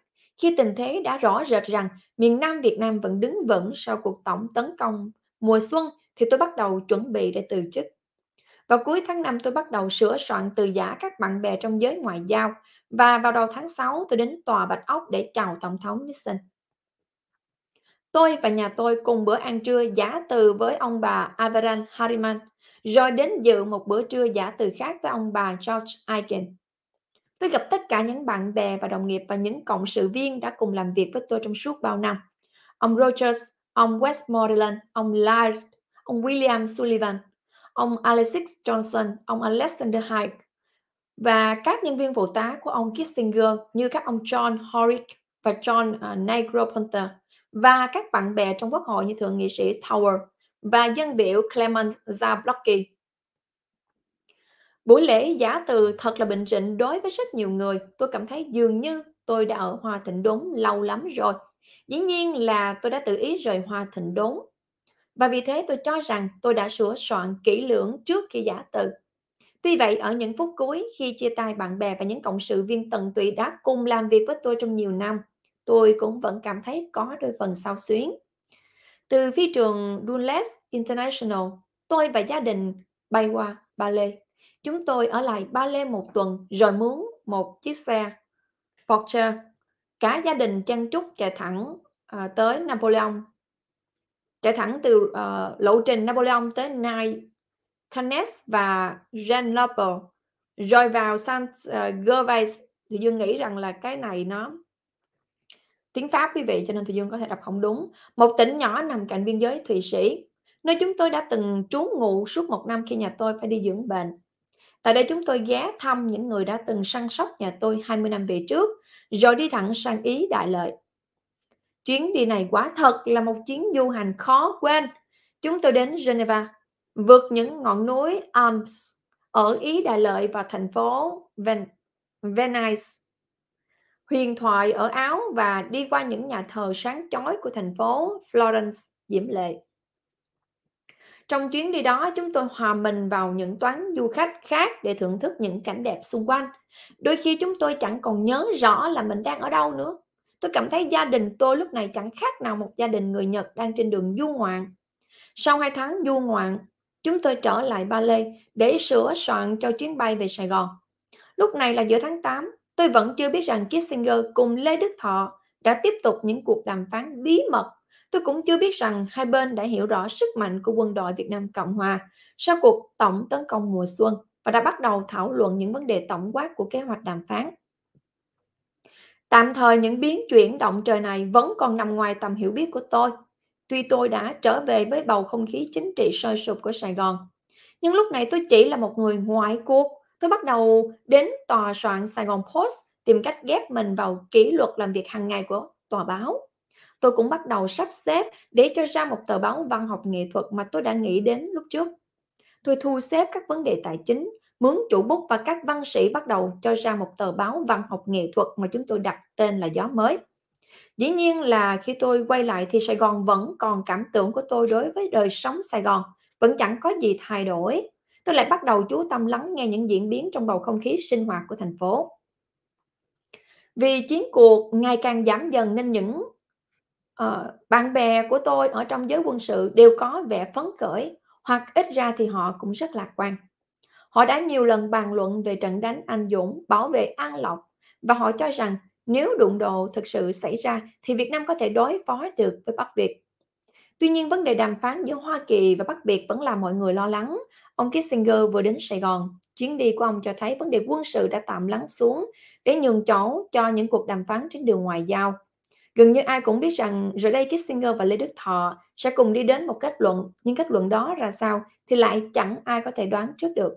khi tình thế đã rõ rệt rằng miền Nam Việt Nam vẫn đứng vững sau cuộc tổng tấn công mùa xuân thì tôi bắt đầu chuẩn bị để từ chức. Vào cuối tháng 5 tôi bắt đầu sửa soạn từ giả các bạn bè trong giới ngoại giao và vào đầu tháng 6 tôi đến tòa Bạch Ốc để chào Tổng thống Nixon. Tôi và nhà tôi cùng bữa ăn trưa giả từ với ông bà Avaran Harriman, rồi đến dự một bữa trưa giả từ khác với ông bà George Aiken. Tôi gặp tất cả những bạn bè và đồng nghiệp và những cộng sự viên đã cùng làm việc với tôi trong suốt bao năm. Ông Rogers, ông Westmoreland, ông Laird, ông William Sullivan, ông Alexis Johnson, ông Alexander Hyde và các nhân viên phụ tá của ông Kissinger như các ông John Horrick và John uh, à, Negroponte và các bạn bè trong quốc hội như thượng nghị sĩ Tower và dân biểu Clement Zablocki. Buổi lễ giả từ thật là bình tĩnh đối với rất nhiều người. Tôi cảm thấy dường như tôi đã ở Hòa Thịnh Đốn lâu lắm rồi. Dĩ nhiên là tôi đã tự ý rời Hòa Thịnh Đốn. Và vì thế tôi cho rằng tôi đã sửa soạn kỹ lưỡng trước khi giả từ. Tuy vậy, ở những phút cuối khi chia tay bạn bè và những cộng sự viên tận tụy đã cùng làm việc với tôi trong nhiều năm, tôi cũng vẫn cảm thấy có đôi phần sao xuyến. Từ phi trường Dulles International, tôi và gia đình bay qua Ba Lê. Chúng tôi ở lại Ba Lê một tuần rồi mướn một chiếc xe Porsche. Cả gia đình chăn chúc chạy thẳng uh, tới Napoleon. Chạy thẳng từ uh, lộ trình Napoleon tới Nai, Thanes và Jean Rồi vào Saint ờ, Gervais thì Dương nghĩ rằng là cái này nó tiếng Pháp quý vị cho nên Thùy Dương có thể đọc không đúng. Một tỉnh nhỏ nằm cạnh biên giới Thụy Sĩ, nơi chúng tôi đã từng trú ngụ suốt một năm khi nhà tôi phải đi dưỡng bệnh. Tại đây chúng tôi ghé thăm những người đã từng săn sóc nhà tôi 20 năm về trước, rồi đi thẳng sang Ý đại lợi. Chuyến đi này quả thật là một chuyến du hành khó quên. Chúng tôi đến Geneva, vượt những ngọn núi Alps ở Ý đại lợi và thành phố Ven Venice huyền thoại ở Áo và đi qua những nhà thờ sáng chói của thành phố Florence diễm lệ. Trong chuyến đi đó, chúng tôi hòa mình vào những toán du khách khác để thưởng thức những cảnh đẹp xung quanh. Đôi khi chúng tôi chẳng còn nhớ rõ là mình đang ở đâu nữa. Tôi cảm thấy gia đình tôi lúc này chẳng khác nào một gia đình người Nhật đang trên đường du ngoạn. Sau hai tháng du ngoạn, chúng tôi trở lại Ba Lê để sửa soạn cho chuyến bay về Sài Gòn. Lúc này là giữa tháng 8, Tôi vẫn chưa biết rằng Kissinger cùng Lê Đức Thọ đã tiếp tục những cuộc đàm phán bí mật. Tôi cũng chưa biết rằng hai bên đã hiểu rõ sức mạnh của quân đội Việt Nam Cộng Hòa sau cuộc tổng tấn công mùa xuân và đã bắt đầu thảo luận những vấn đề tổng quát của kế hoạch đàm phán. Tạm thời những biến chuyển động trời này vẫn còn nằm ngoài tầm hiểu biết của tôi, tuy tôi đã trở về với bầu không khí chính trị sôi sụp của Sài Gòn. Nhưng lúc này tôi chỉ là một người ngoại cuộc, tôi bắt đầu đến tòa soạn Sài Gòn Post tìm cách ghép mình vào kỷ luật làm việc hàng ngày của tòa báo. Tôi cũng bắt đầu sắp xếp để cho ra một tờ báo văn học nghệ thuật mà tôi đã nghĩ đến lúc trước. Tôi thu xếp các vấn đề tài chính, mướn chủ bút và các văn sĩ bắt đầu cho ra một tờ báo văn học nghệ thuật mà chúng tôi đặt tên là Gió Mới. Dĩ nhiên là khi tôi quay lại thì Sài Gòn vẫn còn cảm tưởng của tôi đối với đời sống Sài Gòn, vẫn chẳng có gì thay đổi. Tôi lại bắt đầu chú tâm lắng nghe những diễn biến trong bầu không khí sinh hoạt của thành phố. Vì chiến cuộc ngày càng giảm dần nên những uh, bạn bè của tôi ở trong giới quân sự đều có vẻ phấn khởi hoặc ít ra thì họ cũng rất lạc quan. Họ đã nhiều lần bàn luận về trận đánh anh dũng bảo vệ An Lộc và họ cho rằng nếu đụng độ thực sự xảy ra thì Việt Nam có thể đối phó được với Bắc Việt. Tuy nhiên, vấn đề đàm phán giữa Hoa Kỳ và Bắc Việt vẫn làm mọi người lo lắng. Ông Kissinger vừa đến Sài Gòn. Chuyến đi của ông cho thấy vấn đề quân sự đã tạm lắng xuống để nhường chỗ cho những cuộc đàm phán trên đường ngoại giao. Gần như ai cũng biết rằng giờ đây Kissinger và Lê Đức Thọ sẽ cùng đi đến một kết luận, nhưng kết luận đó ra sao thì lại chẳng ai có thể đoán trước được.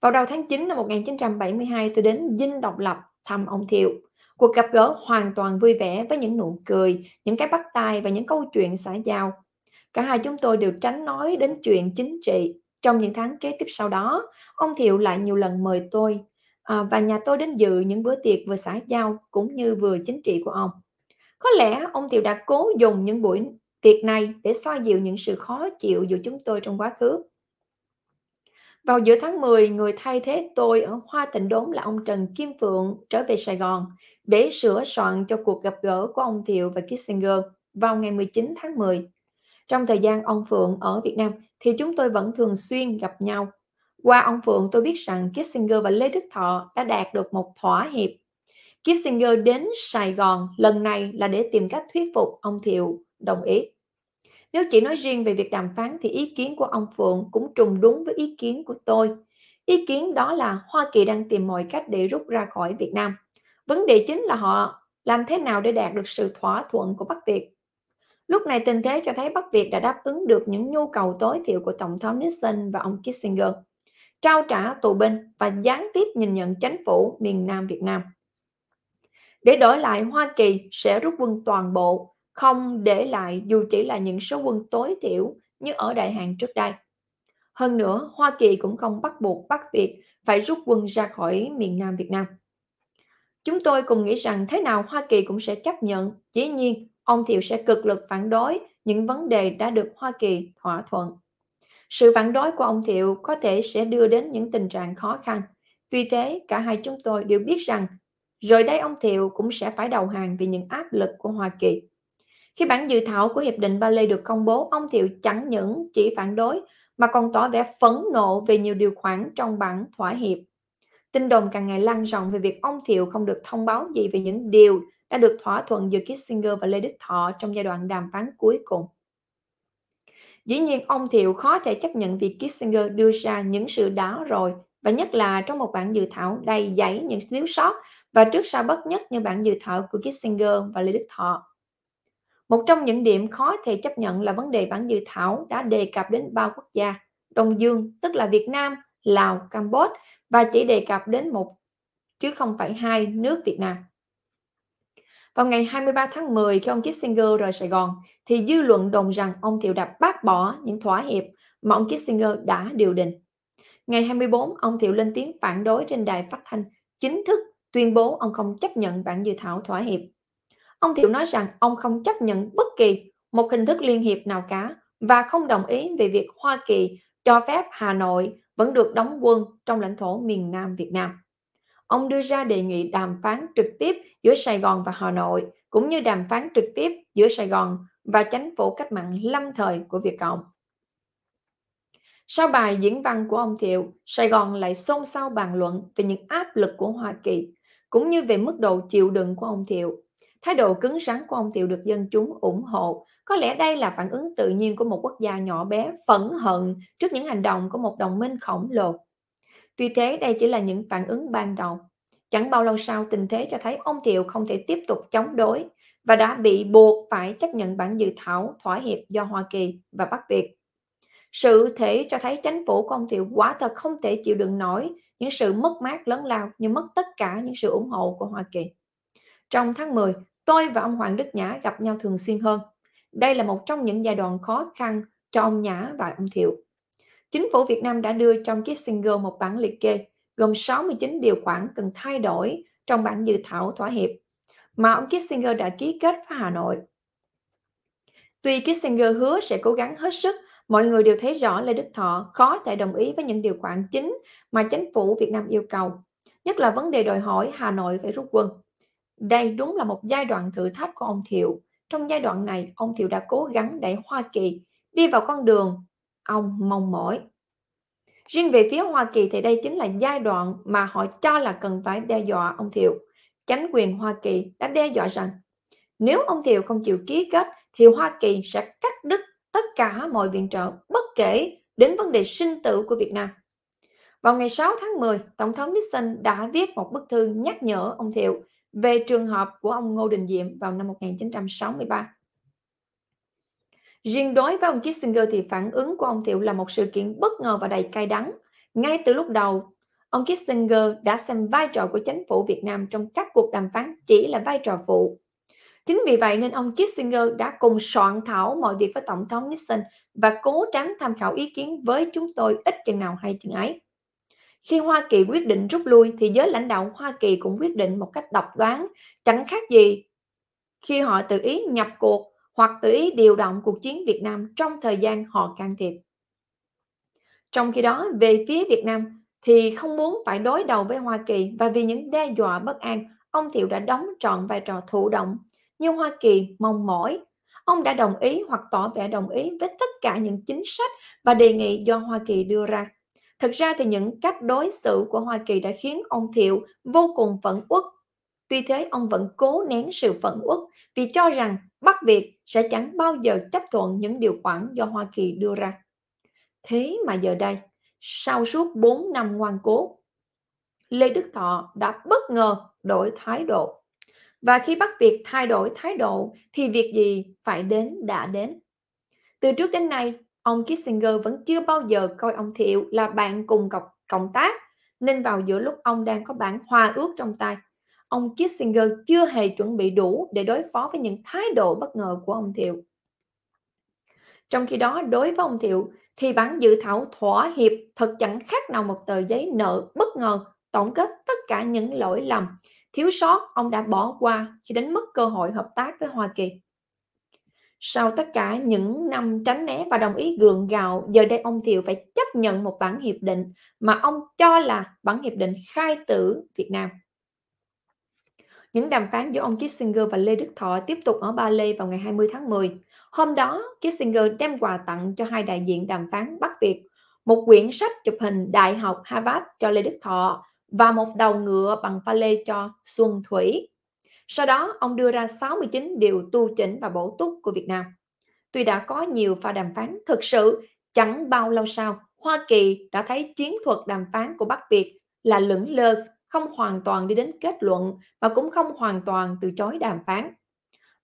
Vào đầu tháng 9 năm 1972, tôi đến Dinh Độc Lập thăm ông Thiệu. Cuộc gặp gỡ hoàn toàn vui vẻ với những nụ cười, những cái bắt tay và những câu chuyện xã giao. Cả hai chúng tôi đều tránh nói đến chuyện chính trị. Trong những tháng kế tiếp sau đó, ông Thiệu lại nhiều lần mời tôi à, và nhà tôi đến dự những bữa tiệc vừa xã giao cũng như vừa chính trị của ông. Có lẽ ông Thiệu đã cố dùng những buổi tiệc này để xoa dịu những sự khó chịu giữa chúng tôi trong quá khứ. Vào giữa tháng 10, người thay thế tôi ở Hoa Tịnh Đốn là ông Trần Kim Phượng trở về Sài Gòn để sửa soạn cho cuộc gặp gỡ của ông Thiệu và Kissinger vào ngày 19 tháng 10. Trong thời gian ông Phượng ở Việt Nam thì chúng tôi vẫn thường xuyên gặp nhau. Qua ông Phượng tôi biết rằng Kissinger và Lê Đức Thọ đã đạt được một thỏa hiệp. Kissinger đến Sài Gòn lần này là để tìm cách thuyết phục ông Thiệu đồng ý. Nếu chỉ nói riêng về việc đàm phán thì ý kiến của ông Phượng cũng trùng đúng với ý kiến của tôi. Ý kiến đó là Hoa Kỳ đang tìm mọi cách để rút ra khỏi Việt Nam. Vấn đề chính là họ làm thế nào để đạt được sự thỏa thuận của Bắc Việt. Lúc này tình thế cho thấy Bắc Việt đã đáp ứng được những nhu cầu tối thiểu của Tổng thống Nixon và ông Kissinger, trao trả tù binh và gián tiếp nhìn nhận chính phủ miền Nam Việt Nam. Để đổi lại, Hoa Kỳ sẽ rút quân toàn bộ không để lại dù chỉ là những số quân tối thiểu như ở đại hàng trước đây. Hơn nữa, Hoa Kỳ cũng không bắt buộc Bắc Việt phải rút quân ra khỏi miền Nam Việt Nam. Chúng tôi cùng nghĩ rằng thế nào Hoa Kỳ cũng sẽ chấp nhận, dĩ nhiên ông Thiệu sẽ cực lực phản đối những vấn đề đã được Hoa Kỳ thỏa thuận. Sự phản đối của ông Thiệu có thể sẽ đưa đến những tình trạng khó khăn. Tuy thế, cả hai chúng tôi đều biết rằng rồi đây ông Thiệu cũng sẽ phải đầu hàng vì những áp lực của Hoa Kỳ. Khi bản dự thảo của Hiệp định Bali được công bố, ông Thiệu chẳng những chỉ phản đối mà còn tỏ vẻ phẫn nộ về nhiều điều khoản trong bản thỏa hiệp. Tin đồn càng ngày lan rộng về việc ông Thiệu không được thông báo gì về những điều đã được thỏa thuận giữa Kissinger và Lê Đức Thọ trong giai đoạn đàm phán cuối cùng. Dĩ nhiên ông Thiệu khó thể chấp nhận việc Kissinger đưa ra những sự đá rồi và nhất là trong một bản dự thảo đầy dẫy những thiếu sót và trước sau bất nhất như bản dự thảo của Kissinger và Lê Đức Thọ. Một trong những điểm khó thể chấp nhận là vấn đề bản dự thảo đã đề cập đến ba quốc gia Đông Dương, tức là Việt Nam, Lào, Campuchia và chỉ đề cập đến một chứ không phải hai nước Việt Nam. Vào ngày 23 tháng 10 khi ông Kissinger rời Sài Gòn thì dư luận đồng rằng ông Thiệu đã bác bỏ những thỏa hiệp mà ông Kissinger đã điều định. Ngày 24, ông Thiệu lên tiếng phản đối trên đài phát thanh chính thức tuyên bố ông không chấp nhận bản dự thảo thỏa hiệp Ông Thiệu nói rằng ông không chấp nhận bất kỳ một hình thức liên hiệp nào cả và không đồng ý về việc Hoa Kỳ cho phép Hà Nội vẫn được đóng quân trong lãnh thổ miền Nam Việt Nam. Ông đưa ra đề nghị đàm phán trực tiếp giữa Sài Gòn và Hà Nội, cũng như đàm phán trực tiếp giữa Sài Gòn và chánh phủ cách mạng lâm thời của Việt Cộng. Sau bài diễn văn của ông Thiệu, Sài Gòn lại xôn xao bàn luận về những áp lực của Hoa Kỳ, cũng như về mức độ chịu đựng của ông Thiệu Thái độ cứng rắn của ông Thiệu được dân chúng ủng hộ. Có lẽ đây là phản ứng tự nhiên của một quốc gia nhỏ bé phẫn hận trước những hành động của một đồng minh khổng lồ. Tuy thế, đây chỉ là những phản ứng ban đầu. Chẳng bao lâu sau, tình thế cho thấy ông Thiệu không thể tiếp tục chống đối và đã bị buộc phải chấp nhận bản dự thảo thỏa hiệp do Hoa Kỳ và Bắc Việt. Sự thể cho thấy chính phủ của ông Thiệu quả thật không thể chịu đựng nổi những sự mất mát lớn lao như mất tất cả những sự ủng hộ của Hoa Kỳ. Trong tháng 10, tôi và ông Hoàng Đức Nhã gặp nhau thường xuyên hơn. Đây là một trong những giai đoạn khó khăn cho ông Nhã và ông Thiệu. Chính phủ Việt Nam đã đưa trong Kissinger một bản liệt kê gồm 69 điều khoản cần thay đổi trong bản dự thảo thỏa hiệp mà ông Kissinger đã ký kết với Hà Nội. Tuy Kissinger hứa sẽ cố gắng hết sức, mọi người đều thấy rõ Lê Đức Thọ khó thể đồng ý với những điều khoản chính mà chính phủ Việt Nam yêu cầu, nhất là vấn đề đòi hỏi Hà Nội phải rút quân. Đây đúng là một giai đoạn thử thách của ông Thiệu. Trong giai đoạn này, ông Thiệu đã cố gắng đẩy Hoa Kỳ đi vào con đường ông mong mỏi. Riêng về phía Hoa Kỳ thì đây chính là giai đoạn mà họ cho là cần phải đe dọa ông Thiệu. Chánh quyền Hoa Kỳ đã đe dọa rằng nếu ông Thiệu không chịu ký kết thì Hoa Kỳ sẽ cắt đứt tất cả mọi viện trợ bất kể đến vấn đề sinh tử của Việt Nam. Vào ngày 6 tháng 10, Tổng thống Nixon đã viết một bức thư nhắc nhở ông Thiệu về trường hợp của ông Ngô Đình Diệm vào năm 1963. Riêng đối với ông Kissinger thì phản ứng của ông Thiệu là một sự kiện bất ngờ và đầy cay đắng. Ngay từ lúc đầu, ông Kissinger đã xem vai trò của chính phủ Việt Nam trong các cuộc đàm phán chỉ là vai trò phụ. Chính vì vậy nên ông Kissinger đã cùng soạn thảo mọi việc với Tổng thống Nixon và cố tránh tham khảo ý kiến với chúng tôi ít chừng nào hay chừng ấy. Khi Hoa Kỳ quyết định rút lui thì giới lãnh đạo Hoa Kỳ cũng quyết định một cách độc đoán, chẳng khác gì khi họ tự ý nhập cuộc hoặc tự ý điều động cuộc chiến Việt Nam trong thời gian họ can thiệp. Trong khi đó, về phía Việt Nam thì không muốn phải đối đầu với Hoa Kỳ và vì những đe dọa bất an, ông Thiệu đã đóng trọn vai trò thụ động như Hoa Kỳ mong mỏi. Ông đã đồng ý hoặc tỏ vẻ đồng ý với tất cả những chính sách và đề nghị do Hoa Kỳ đưa ra Thực ra thì những cách đối xử của Hoa Kỳ đã khiến ông Thiệu vô cùng phẫn uất. Tuy thế ông vẫn cố nén sự phẫn uất vì cho rằng Bắc Việt sẽ chẳng bao giờ chấp thuận những điều khoản do Hoa Kỳ đưa ra. Thế mà giờ đây, sau suốt 4 năm ngoan cố, Lê Đức Thọ đã bất ngờ đổi thái độ. Và khi Bắc Việt thay đổi thái độ thì việc gì phải đến đã đến. Từ trước đến nay, ông Kissinger vẫn chưa bao giờ coi ông Thiệu là bạn cùng cộng, cộng tác, nên vào giữa lúc ông đang có bản hòa ước trong tay, ông Kissinger chưa hề chuẩn bị đủ để đối phó với những thái độ bất ngờ của ông Thiệu. Trong khi đó, đối với ông Thiệu, thì bản dự thảo thỏa hiệp thật chẳng khác nào một tờ giấy nợ bất ngờ tổng kết tất cả những lỗi lầm, thiếu sót ông đã bỏ qua khi đánh mất cơ hội hợp tác với Hoa Kỳ. Sau tất cả những năm tránh né và đồng ý gượng gạo, giờ đây ông Thiệu phải chấp nhận một bản hiệp định mà ông cho là bản hiệp định khai tử Việt Nam. Những đàm phán giữa ông Kissinger và Lê Đức Thọ tiếp tục ở Ba Lê vào ngày 20 tháng 10. Hôm đó, Kissinger đem quà tặng cho hai đại diện đàm phán Bắc Việt, một quyển sách chụp hình Đại học Harvard cho Lê Đức Thọ và một đầu ngựa bằng pha lê cho Xuân Thủy. Sau đó, ông đưa ra 69 điều tu chỉnh và bổ túc của Việt Nam. Tuy đã có nhiều pha đàm phán, thực sự chẳng bao lâu sau, Hoa Kỳ đã thấy chiến thuật đàm phán của Bắc Việt là lững lơ, không hoàn toàn đi đến kết luận và cũng không hoàn toàn từ chối đàm phán.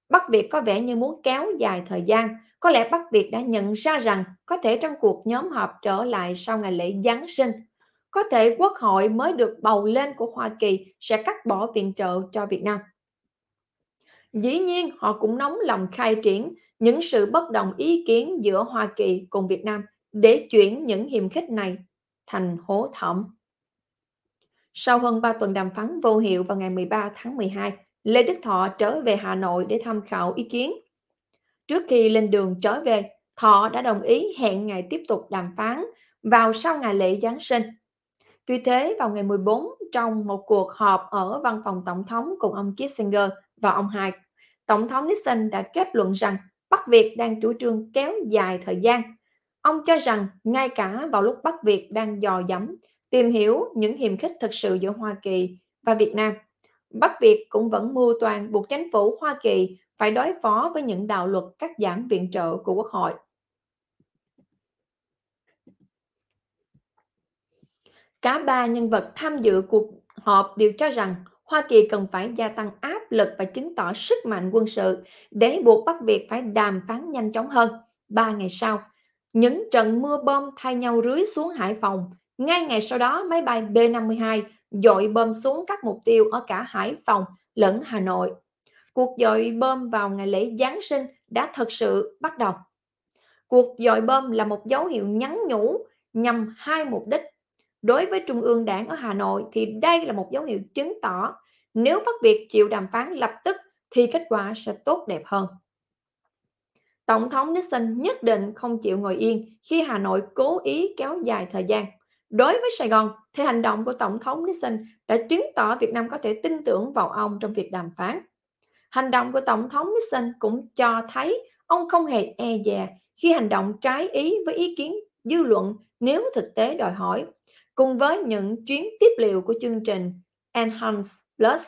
Bắc Việt có vẻ như muốn kéo dài thời gian, có lẽ Bắc Việt đã nhận ra rằng có thể trong cuộc nhóm họp trở lại sau ngày lễ Giáng sinh, có thể quốc hội mới được bầu lên của Hoa Kỳ sẽ cắt bỏ viện trợ cho Việt Nam. Dĩ nhiên, họ cũng nóng lòng khai triển những sự bất đồng ý kiến giữa Hoa Kỳ cùng Việt Nam để chuyển những hiềm khích này thành hố thỏm. Sau hơn 3 tuần đàm phán vô hiệu vào ngày 13 tháng 12, Lê Đức Thọ trở về Hà Nội để tham khảo ý kiến. Trước khi lên đường trở về, Thọ đã đồng ý hẹn ngày tiếp tục đàm phán vào sau ngày lễ Giáng sinh. Tuy thế, vào ngày 14, trong một cuộc họp ở văn phòng Tổng thống cùng ông Kissinger và ông Hike, Tổng thống Nixon đã kết luận rằng Bắc Việt đang chủ trương kéo dài thời gian. Ông cho rằng ngay cả vào lúc Bắc Việt đang dò dẫm, tìm hiểu những hiềm khích thực sự giữa Hoa Kỳ và Việt Nam, Bắc Việt cũng vẫn mưu toàn buộc chính phủ Hoa Kỳ phải đối phó với những đạo luật cắt giảm viện trợ của Quốc hội. Cả ba nhân vật tham dự cuộc họp đều cho rằng Hoa Kỳ cần phải gia tăng áp lực và chứng tỏ sức mạnh quân sự để buộc Bắc Việt phải đàm phán nhanh chóng hơn. Ba ngày sau, những trận mưa bom thay nhau rưới xuống Hải Phòng. Ngay ngày sau đó, máy bay B-52 dội bom xuống các mục tiêu ở cả Hải Phòng lẫn Hà Nội. Cuộc dội bom vào ngày lễ Giáng sinh đã thật sự bắt đầu. Cuộc dội bom là một dấu hiệu nhắn nhủ nhằm hai mục đích đối với Trung ương Đảng ở Hà Nội thì đây là một dấu hiệu chứng tỏ nếu Bắc Việt chịu đàm phán lập tức thì kết quả sẽ tốt đẹp hơn. Tổng thống Nixon nhất định không chịu ngồi yên khi Hà Nội cố ý kéo dài thời gian. Đối với Sài Gòn, thì hành động của Tổng thống Nixon đã chứng tỏ Việt Nam có thể tin tưởng vào ông trong việc đàm phán. Hành động của Tổng thống Nixon cũng cho thấy ông không hề e dè khi hành động trái ý với ý kiến dư luận nếu thực tế đòi hỏi cùng với những chuyến tiếp liệu của chương trình Enhance Plus.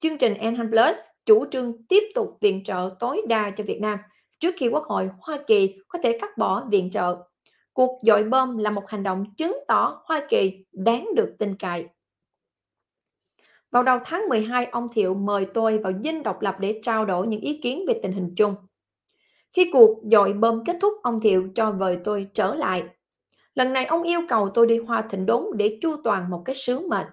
Chương trình Enhance Plus chủ trương tiếp tục viện trợ tối đa cho Việt Nam trước khi Quốc hội Hoa Kỳ có thể cắt bỏ viện trợ. Cuộc dội bom là một hành động chứng tỏ Hoa Kỳ đáng được tin cậy. Vào đầu tháng 12, ông Thiệu mời tôi vào dinh độc lập để trao đổi những ý kiến về tình hình chung. Khi cuộc dội bom kết thúc, ông Thiệu cho vời tôi trở lại. Lần này ông yêu cầu tôi đi Hoa Thịnh Đốn để chu toàn một cái sứ mệnh.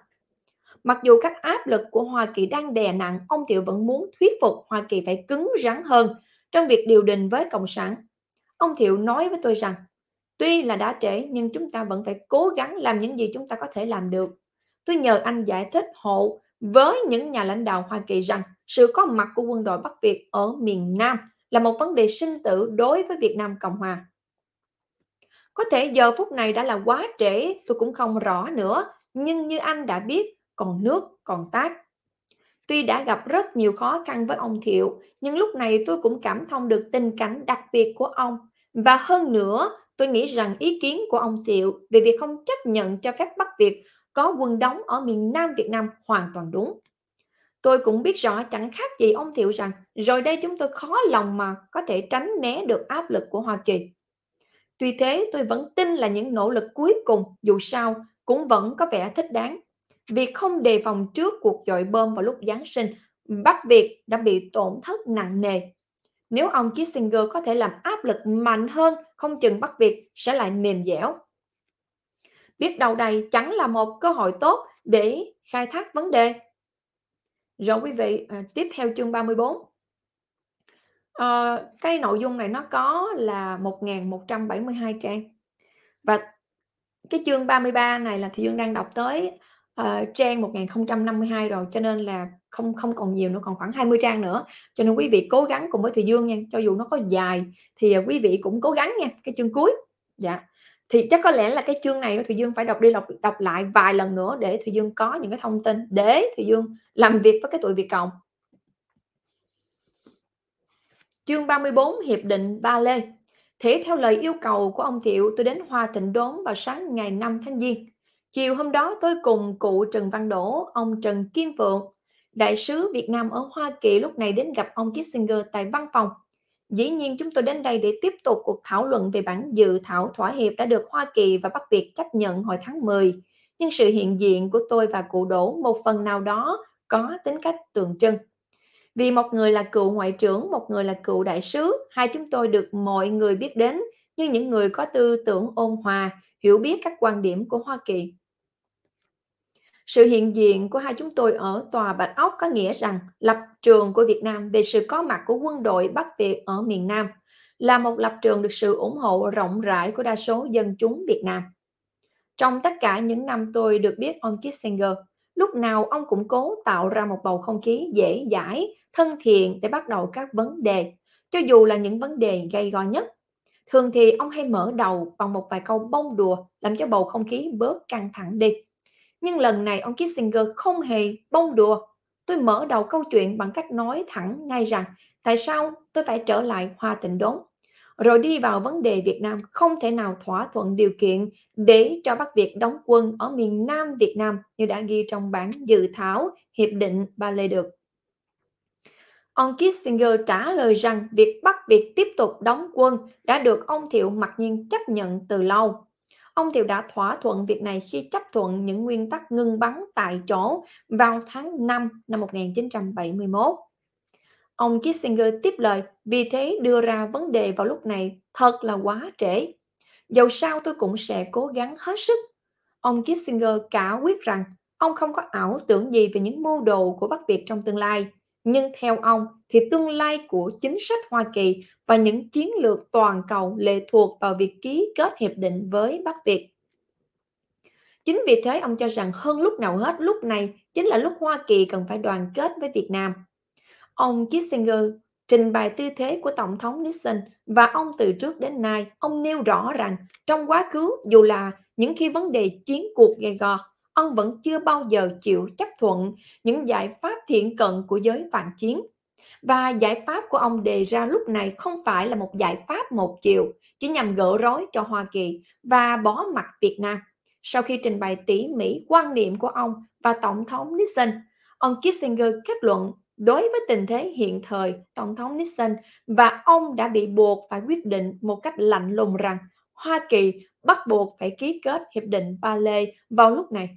Mặc dù các áp lực của Hoa Kỳ đang đè nặng, ông Thiệu vẫn muốn thuyết phục Hoa Kỳ phải cứng rắn hơn trong việc điều đình với Cộng sản. Ông Thiệu nói với tôi rằng, tuy là đã trễ nhưng chúng ta vẫn phải cố gắng làm những gì chúng ta có thể làm được. Tôi nhờ anh giải thích hộ với những nhà lãnh đạo Hoa Kỳ rằng sự có mặt của quân đội Bắc Việt ở miền Nam là một vấn đề sinh tử đối với Việt Nam Cộng Hòa. Có thể giờ phút này đã là quá trễ, tôi cũng không rõ nữa, nhưng như anh đã biết, còn nước, còn tác. Tuy đã gặp rất nhiều khó khăn với ông Thiệu, nhưng lúc này tôi cũng cảm thông được tình cảnh đặc biệt của ông. Và hơn nữa, tôi nghĩ rằng ý kiến của ông Thiệu về việc không chấp nhận cho phép Bắc Việt có quân đóng ở miền Nam Việt Nam hoàn toàn đúng. Tôi cũng biết rõ chẳng khác gì ông Thiệu rằng rồi đây chúng tôi khó lòng mà có thể tránh né được áp lực của Hoa Kỳ. Tuy thế, tôi vẫn tin là những nỗ lực cuối cùng dù sao cũng vẫn có vẻ thích đáng. Việc không đề phòng trước cuộc dội bom vào lúc Giáng sinh, bắt Việt đã bị tổn thất nặng nề. Nếu ông Kissinger có thể làm áp lực mạnh hơn, không chừng bắt Việt sẽ lại mềm dẻo. Biết đầu đây chẳng là một cơ hội tốt để khai thác vấn đề. Rồi quý vị, à, tiếp theo chương 34. Ờ, cái nội dung này nó có là 1.172 trang. Và cái chương 33 này là Thị Dương đang đọc tới uh, trang 1052 rồi cho nên là không không còn nhiều nữa còn khoảng 20 trang nữa cho nên quý vị cố gắng cùng với Thị Dương nha cho dù nó có dài thì quý vị cũng cố gắng nha cái chương cuối dạ thì chắc có lẽ là cái chương này Thùy Dương phải đọc đi đọc đọc lại vài lần nữa để Thùy Dương có những cái thông tin để Thùy Dương làm việc với cái tuổi Việt cộng Chương 34 Hiệp định Ba Lê Thế theo lời yêu cầu của ông Thiệu, tôi đến Hoa Thịnh Đốn vào sáng ngày 5 tháng Giêng. Chiều hôm đó tôi cùng cụ Trần Văn Đỗ, ông Trần Kim Vượng, đại sứ Việt Nam ở Hoa Kỳ lúc này đến gặp ông Kissinger tại văn phòng. Dĩ nhiên chúng tôi đến đây để tiếp tục cuộc thảo luận về bản dự thảo thỏa hiệp đã được Hoa Kỳ và Bắc Việt chấp nhận hồi tháng 10. Nhưng sự hiện diện của tôi và cụ Đỗ một phần nào đó có tính cách tượng trưng. Vì một người là cựu ngoại trưởng, một người là cựu đại sứ, hai chúng tôi được mọi người biết đến như những người có tư tưởng ôn hòa, hiểu biết các quan điểm của Hoa Kỳ. Sự hiện diện của hai chúng tôi ở tòa Bạch Ốc có nghĩa rằng lập trường của Việt Nam về sự có mặt của quân đội Bắc Việt ở miền Nam là một lập trường được sự ủng hộ rộng rãi của đa số dân chúng Việt Nam. Trong tất cả những năm tôi được biết ông Kissinger, lúc nào ông cũng cố tạo ra một bầu không khí dễ dãi thân thiện để bắt đầu các vấn đề cho dù là những vấn đề gây go nhất thường thì ông hay mở đầu bằng một vài câu bông đùa làm cho bầu không khí bớt căng thẳng đi nhưng lần này ông Kissinger không hề bông đùa tôi mở đầu câu chuyện bằng cách nói thẳng ngay rằng tại sao tôi phải trở lại hoa tịnh đốn rồi đi vào vấn đề Việt Nam không thể nào thỏa thuận điều kiện để cho Bắc Việt đóng quân ở miền Nam Việt Nam như đã ghi trong bản dự thảo Hiệp định Ba Lê được. Ông Kissinger trả lời rằng việc Bắc Việt tiếp tục đóng quân đã được ông Thiệu mặc nhiên chấp nhận từ lâu. Ông Thiệu đã thỏa thuận việc này khi chấp thuận những nguyên tắc ngưng bắn tại chỗ vào tháng 5 năm 1971. Ông Kissinger tiếp lời, vì thế đưa ra vấn đề vào lúc này thật là quá trễ. Dầu sao tôi cũng sẽ cố gắng hết sức. Ông Kissinger cả quyết rằng ông không có ảo tưởng gì về những mưu đồ của Bắc Việt trong tương lai. Nhưng theo ông thì tương lai của chính sách Hoa Kỳ và những chiến lược toàn cầu lệ thuộc vào việc ký kết hiệp định với Bắc Việt. Chính vì thế ông cho rằng hơn lúc nào hết lúc này chính là lúc Hoa Kỳ cần phải đoàn kết với Việt Nam. Ông Kissinger trình bày tư thế của Tổng thống Nixon và ông từ trước đến nay, ông nêu rõ rằng trong quá khứ dù là những khi vấn đề chiến cuộc gay go, ông vẫn chưa bao giờ chịu chấp thuận những giải pháp thiện cận của giới phản chiến. Và giải pháp của ông đề ra lúc này không phải là một giải pháp một chiều, chỉ nhằm gỡ rối cho Hoa Kỳ và bó mặt Việt Nam. Sau khi trình bày tỉ mỉ quan niệm của ông và Tổng thống Nixon, ông Kissinger kết luận đối với tình thế hiện thời tổng thống Nixon và ông đã bị buộc phải quyết định một cách lạnh lùng rằng Hoa Kỳ bắt buộc phải ký kết hiệp định ba lê vào lúc này.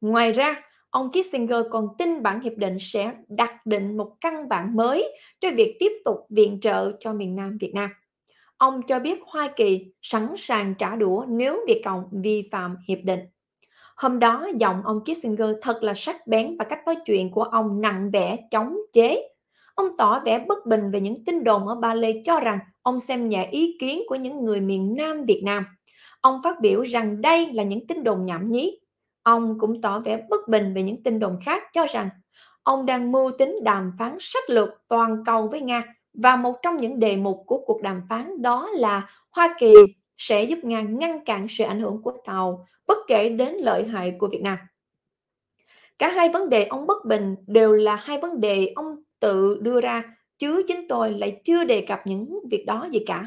Ngoài ra, ông Kissinger còn tin bản hiệp định sẽ đặt định một căn bản mới cho việc tiếp tục viện trợ cho miền Nam Việt Nam. Ông cho biết Hoa Kỳ sẵn sàng trả đũa nếu Việt Cộng vi phạm hiệp định. Hôm đó, giọng ông Kissinger thật là sắc bén và cách nói chuyện của ông nặng vẻ chống chế. Ông tỏ vẻ bất bình về những tin đồn ở Ba Lê cho rằng ông xem nhẹ ý kiến của những người miền Nam Việt Nam. Ông phát biểu rằng đây là những tin đồn nhảm nhí. Ông cũng tỏ vẻ bất bình về những tin đồn khác cho rằng ông đang mưu tính đàm phán sách lược toàn cầu với Nga và một trong những đề mục của cuộc đàm phán đó là Hoa Kỳ sẽ giúp Nga ngăn cản sự ảnh hưởng của Tàu, bất kể đến lợi hại của Việt Nam. Cả hai vấn đề ông bất bình đều là hai vấn đề ông tự đưa ra, chứ chính tôi lại chưa đề cập những việc đó gì cả.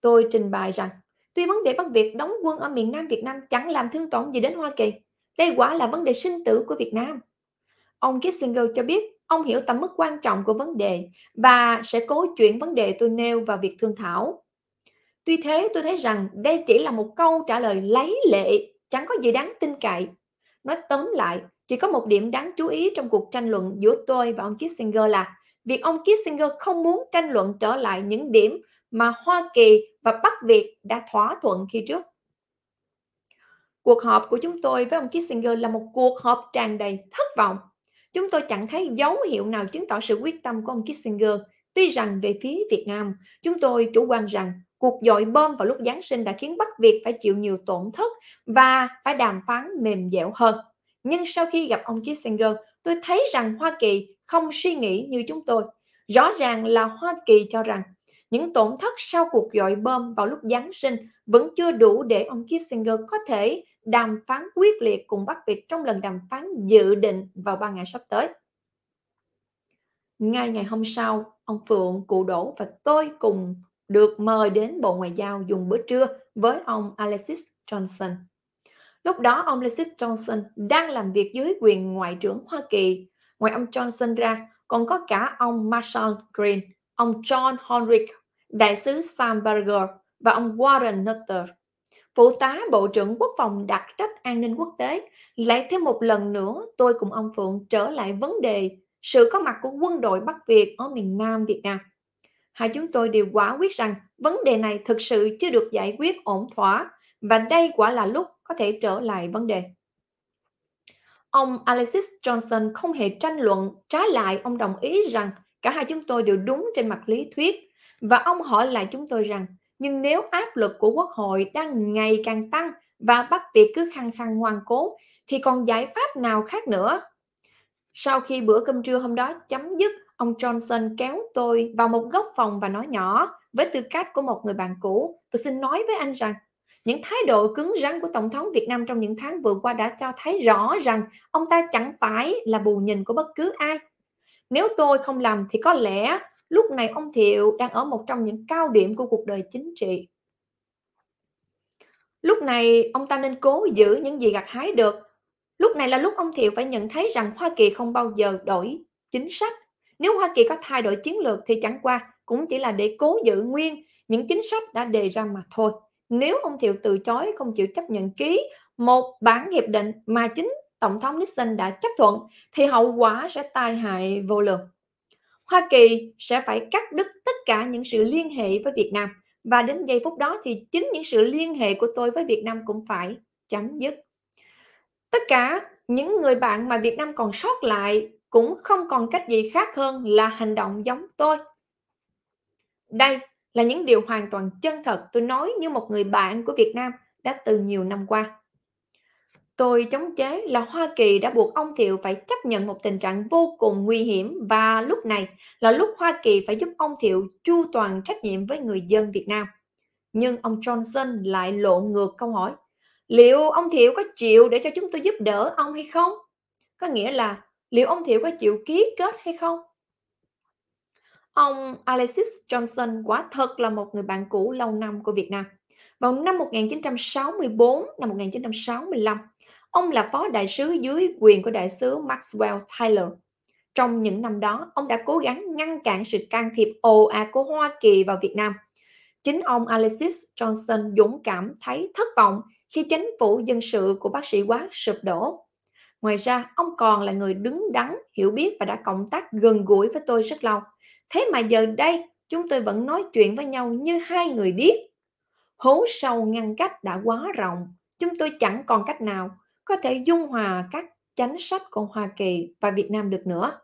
Tôi trình bày rằng, tuy vấn đề Bắc Việt đóng quân ở miền Nam Việt Nam chẳng làm thương tổn gì đến Hoa Kỳ, đây quả là vấn đề sinh tử của Việt Nam. Ông Kissinger cho biết ông hiểu tầm mức quan trọng của vấn đề và sẽ cố chuyển vấn đề tôi nêu vào việc thương thảo Tuy thế tôi thấy rằng đây chỉ là một câu trả lời lấy lệ, chẳng có gì đáng tin cậy. Nói tóm lại, chỉ có một điểm đáng chú ý trong cuộc tranh luận giữa tôi và ông Kissinger là việc ông Kissinger không muốn tranh luận trở lại những điểm mà Hoa Kỳ và Bắc Việt đã thỏa thuận khi trước. Cuộc họp của chúng tôi với ông Kissinger là một cuộc họp tràn đầy thất vọng. Chúng tôi chẳng thấy dấu hiệu nào chứng tỏ sự quyết tâm của ông Kissinger. Tuy rằng về phía Việt Nam, chúng tôi chủ quan rằng Cuộc dội bom vào lúc Giáng sinh đã khiến Bắc Việt phải chịu nhiều tổn thất và phải đàm phán mềm dẻo hơn. Nhưng sau khi gặp ông Kissinger, tôi thấy rằng Hoa Kỳ không suy nghĩ như chúng tôi. Rõ ràng là Hoa Kỳ cho rằng những tổn thất sau cuộc dội bom vào lúc Giáng sinh vẫn chưa đủ để ông Kissinger có thể đàm phán quyết liệt cùng Bắc Việt trong lần đàm phán dự định vào ba ngày sắp tới. Ngay ngày hôm sau, ông Phượng, cụ đổ và tôi cùng được mời đến Bộ Ngoại giao dùng bữa trưa với ông Alexis Johnson. Lúc đó ông Alexis Johnson đang làm việc dưới quyền Ngoại trưởng Hoa Kỳ. Ngoài ông Johnson ra, còn có cả ông Marshall Green, ông John Honrich, đại sứ Sam Berger và ông Warren Nutter. Phụ tá Bộ trưởng Quốc phòng đặc trách an ninh quốc tế lại thêm một lần nữa tôi cùng ông Phượng trở lại vấn đề sự có mặt của quân đội Bắc Việt ở miền Nam Việt Nam hai chúng tôi đều quả quyết rằng vấn đề này thực sự chưa được giải quyết ổn thỏa và đây quả là lúc có thể trở lại vấn đề. Ông Alexis Johnson không hề tranh luận, trái lại ông đồng ý rằng cả hai chúng tôi đều đúng trên mặt lý thuyết và ông hỏi lại chúng tôi rằng nhưng nếu áp lực của quốc hội đang ngày càng tăng và Bắc việc cứ khăng khăng ngoan cố thì còn giải pháp nào khác nữa? Sau khi bữa cơm trưa hôm đó chấm dứt, Ông Johnson kéo tôi vào một góc phòng và nói nhỏ, với tư cách của một người bạn cũ, tôi xin nói với anh rằng những thái độ cứng rắn của Tổng thống Việt Nam trong những tháng vừa qua đã cho thấy rõ rằng ông ta chẳng phải là bù nhìn của bất cứ ai. Nếu tôi không làm thì có lẽ lúc này ông Thiệu đang ở một trong những cao điểm của cuộc đời chính trị. Lúc này ông ta nên cố giữ những gì gặt hái được. Lúc này là lúc ông Thiệu phải nhận thấy rằng Hoa Kỳ không bao giờ đổi chính sách nếu Hoa Kỳ có thay đổi chiến lược thì chẳng qua cũng chỉ là để cố giữ nguyên những chính sách đã đề ra mà thôi. Nếu ông Thiệu từ chối không chịu chấp nhận ký một bản hiệp định mà chính Tổng thống Nixon đã chấp thuận thì hậu quả sẽ tai hại vô lượng. Hoa Kỳ sẽ phải cắt đứt tất cả những sự liên hệ với Việt Nam và đến giây phút đó thì chính những sự liên hệ của tôi với Việt Nam cũng phải chấm dứt. Tất cả những người bạn mà Việt Nam còn sót lại cũng không còn cách gì khác hơn là hành động giống tôi. Đây là những điều hoàn toàn chân thật tôi nói như một người bạn của Việt Nam đã từ nhiều năm qua. Tôi chống chế là Hoa Kỳ đã buộc ông Thiệu phải chấp nhận một tình trạng vô cùng nguy hiểm và lúc này là lúc Hoa Kỳ phải giúp ông Thiệu chu toàn trách nhiệm với người dân Việt Nam. Nhưng ông Johnson lại lộn ngược câu hỏi. Liệu ông Thiệu có chịu để cho chúng tôi giúp đỡ ông hay không? Có nghĩa là liệu ông Thiệu có chịu ký kết hay không? Ông Alexis Johnson quả thật là một người bạn cũ lâu năm của Việt Nam. Vào năm 1964, năm 1965, ông là phó đại sứ dưới quyền của đại sứ Maxwell Taylor. Trong những năm đó, ông đã cố gắng ngăn cản sự can thiệp ồ ạt của Hoa Kỳ vào Việt Nam. Chính ông Alexis Johnson dũng cảm thấy thất vọng khi chính phủ dân sự của bác sĩ quá sụp đổ Ngoài ra, ông còn là người đứng đắn, hiểu biết và đã cộng tác gần gũi với tôi rất lâu. Thế mà giờ đây, chúng tôi vẫn nói chuyện với nhau như hai người điếc. Hố sâu ngăn cách đã quá rộng, chúng tôi chẳng còn cách nào có thể dung hòa các chánh sách của Hoa Kỳ và Việt Nam được nữa.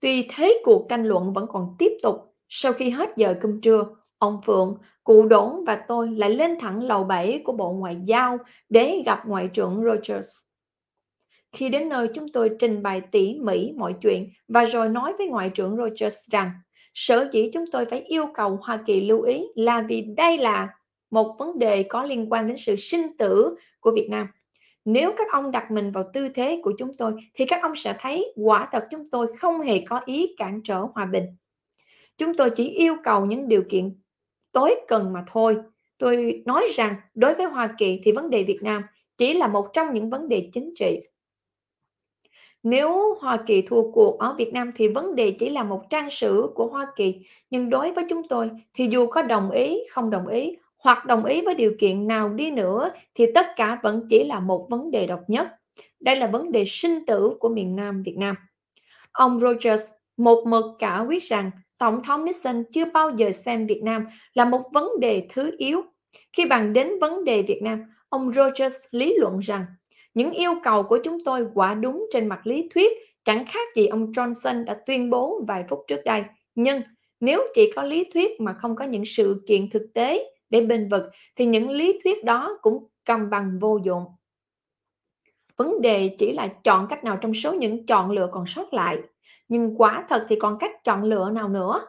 Tuy thế cuộc tranh luận vẫn còn tiếp tục, sau khi hết giờ cơm trưa, ông Phượng, cụ Đỗ và tôi lại lên thẳng lầu 7 của Bộ Ngoại giao để gặp Ngoại trưởng Rogers. Khi đến nơi chúng tôi trình bày tỉ mỉ mọi chuyện và rồi nói với Ngoại trưởng Rogers rằng sở dĩ chúng tôi phải yêu cầu Hoa Kỳ lưu ý là vì đây là một vấn đề có liên quan đến sự sinh tử của Việt Nam. Nếu các ông đặt mình vào tư thế của chúng tôi thì các ông sẽ thấy quả thật chúng tôi không hề có ý cản trở hòa bình. Chúng tôi chỉ yêu cầu những điều kiện tối cần mà thôi. Tôi nói rằng đối với Hoa Kỳ thì vấn đề Việt Nam chỉ là một trong những vấn đề chính trị nếu Hoa Kỳ thua cuộc ở Việt Nam thì vấn đề chỉ là một trang sử của Hoa Kỳ. Nhưng đối với chúng tôi thì dù có đồng ý, không đồng ý hoặc đồng ý với điều kiện nào đi nữa thì tất cả vẫn chỉ là một vấn đề độc nhất. Đây là vấn đề sinh tử của miền Nam Việt Nam. Ông Rogers một mực cả quyết rằng Tổng thống Nixon chưa bao giờ xem Việt Nam là một vấn đề thứ yếu. Khi bàn đến vấn đề Việt Nam, ông Rogers lý luận rằng những yêu cầu của chúng tôi quả đúng trên mặt lý thuyết chẳng khác gì ông Johnson đã tuyên bố vài phút trước đây nhưng nếu chỉ có lý thuyết mà không có những sự kiện thực tế để bền vực thì những lý thuyết đó cũng cầm bằng vô dụng vấn đề chỉ là chọn cách nào trong số những chọn lựa còn sót lại nhưng quả thật thì còn cách chọn lựa nào nữa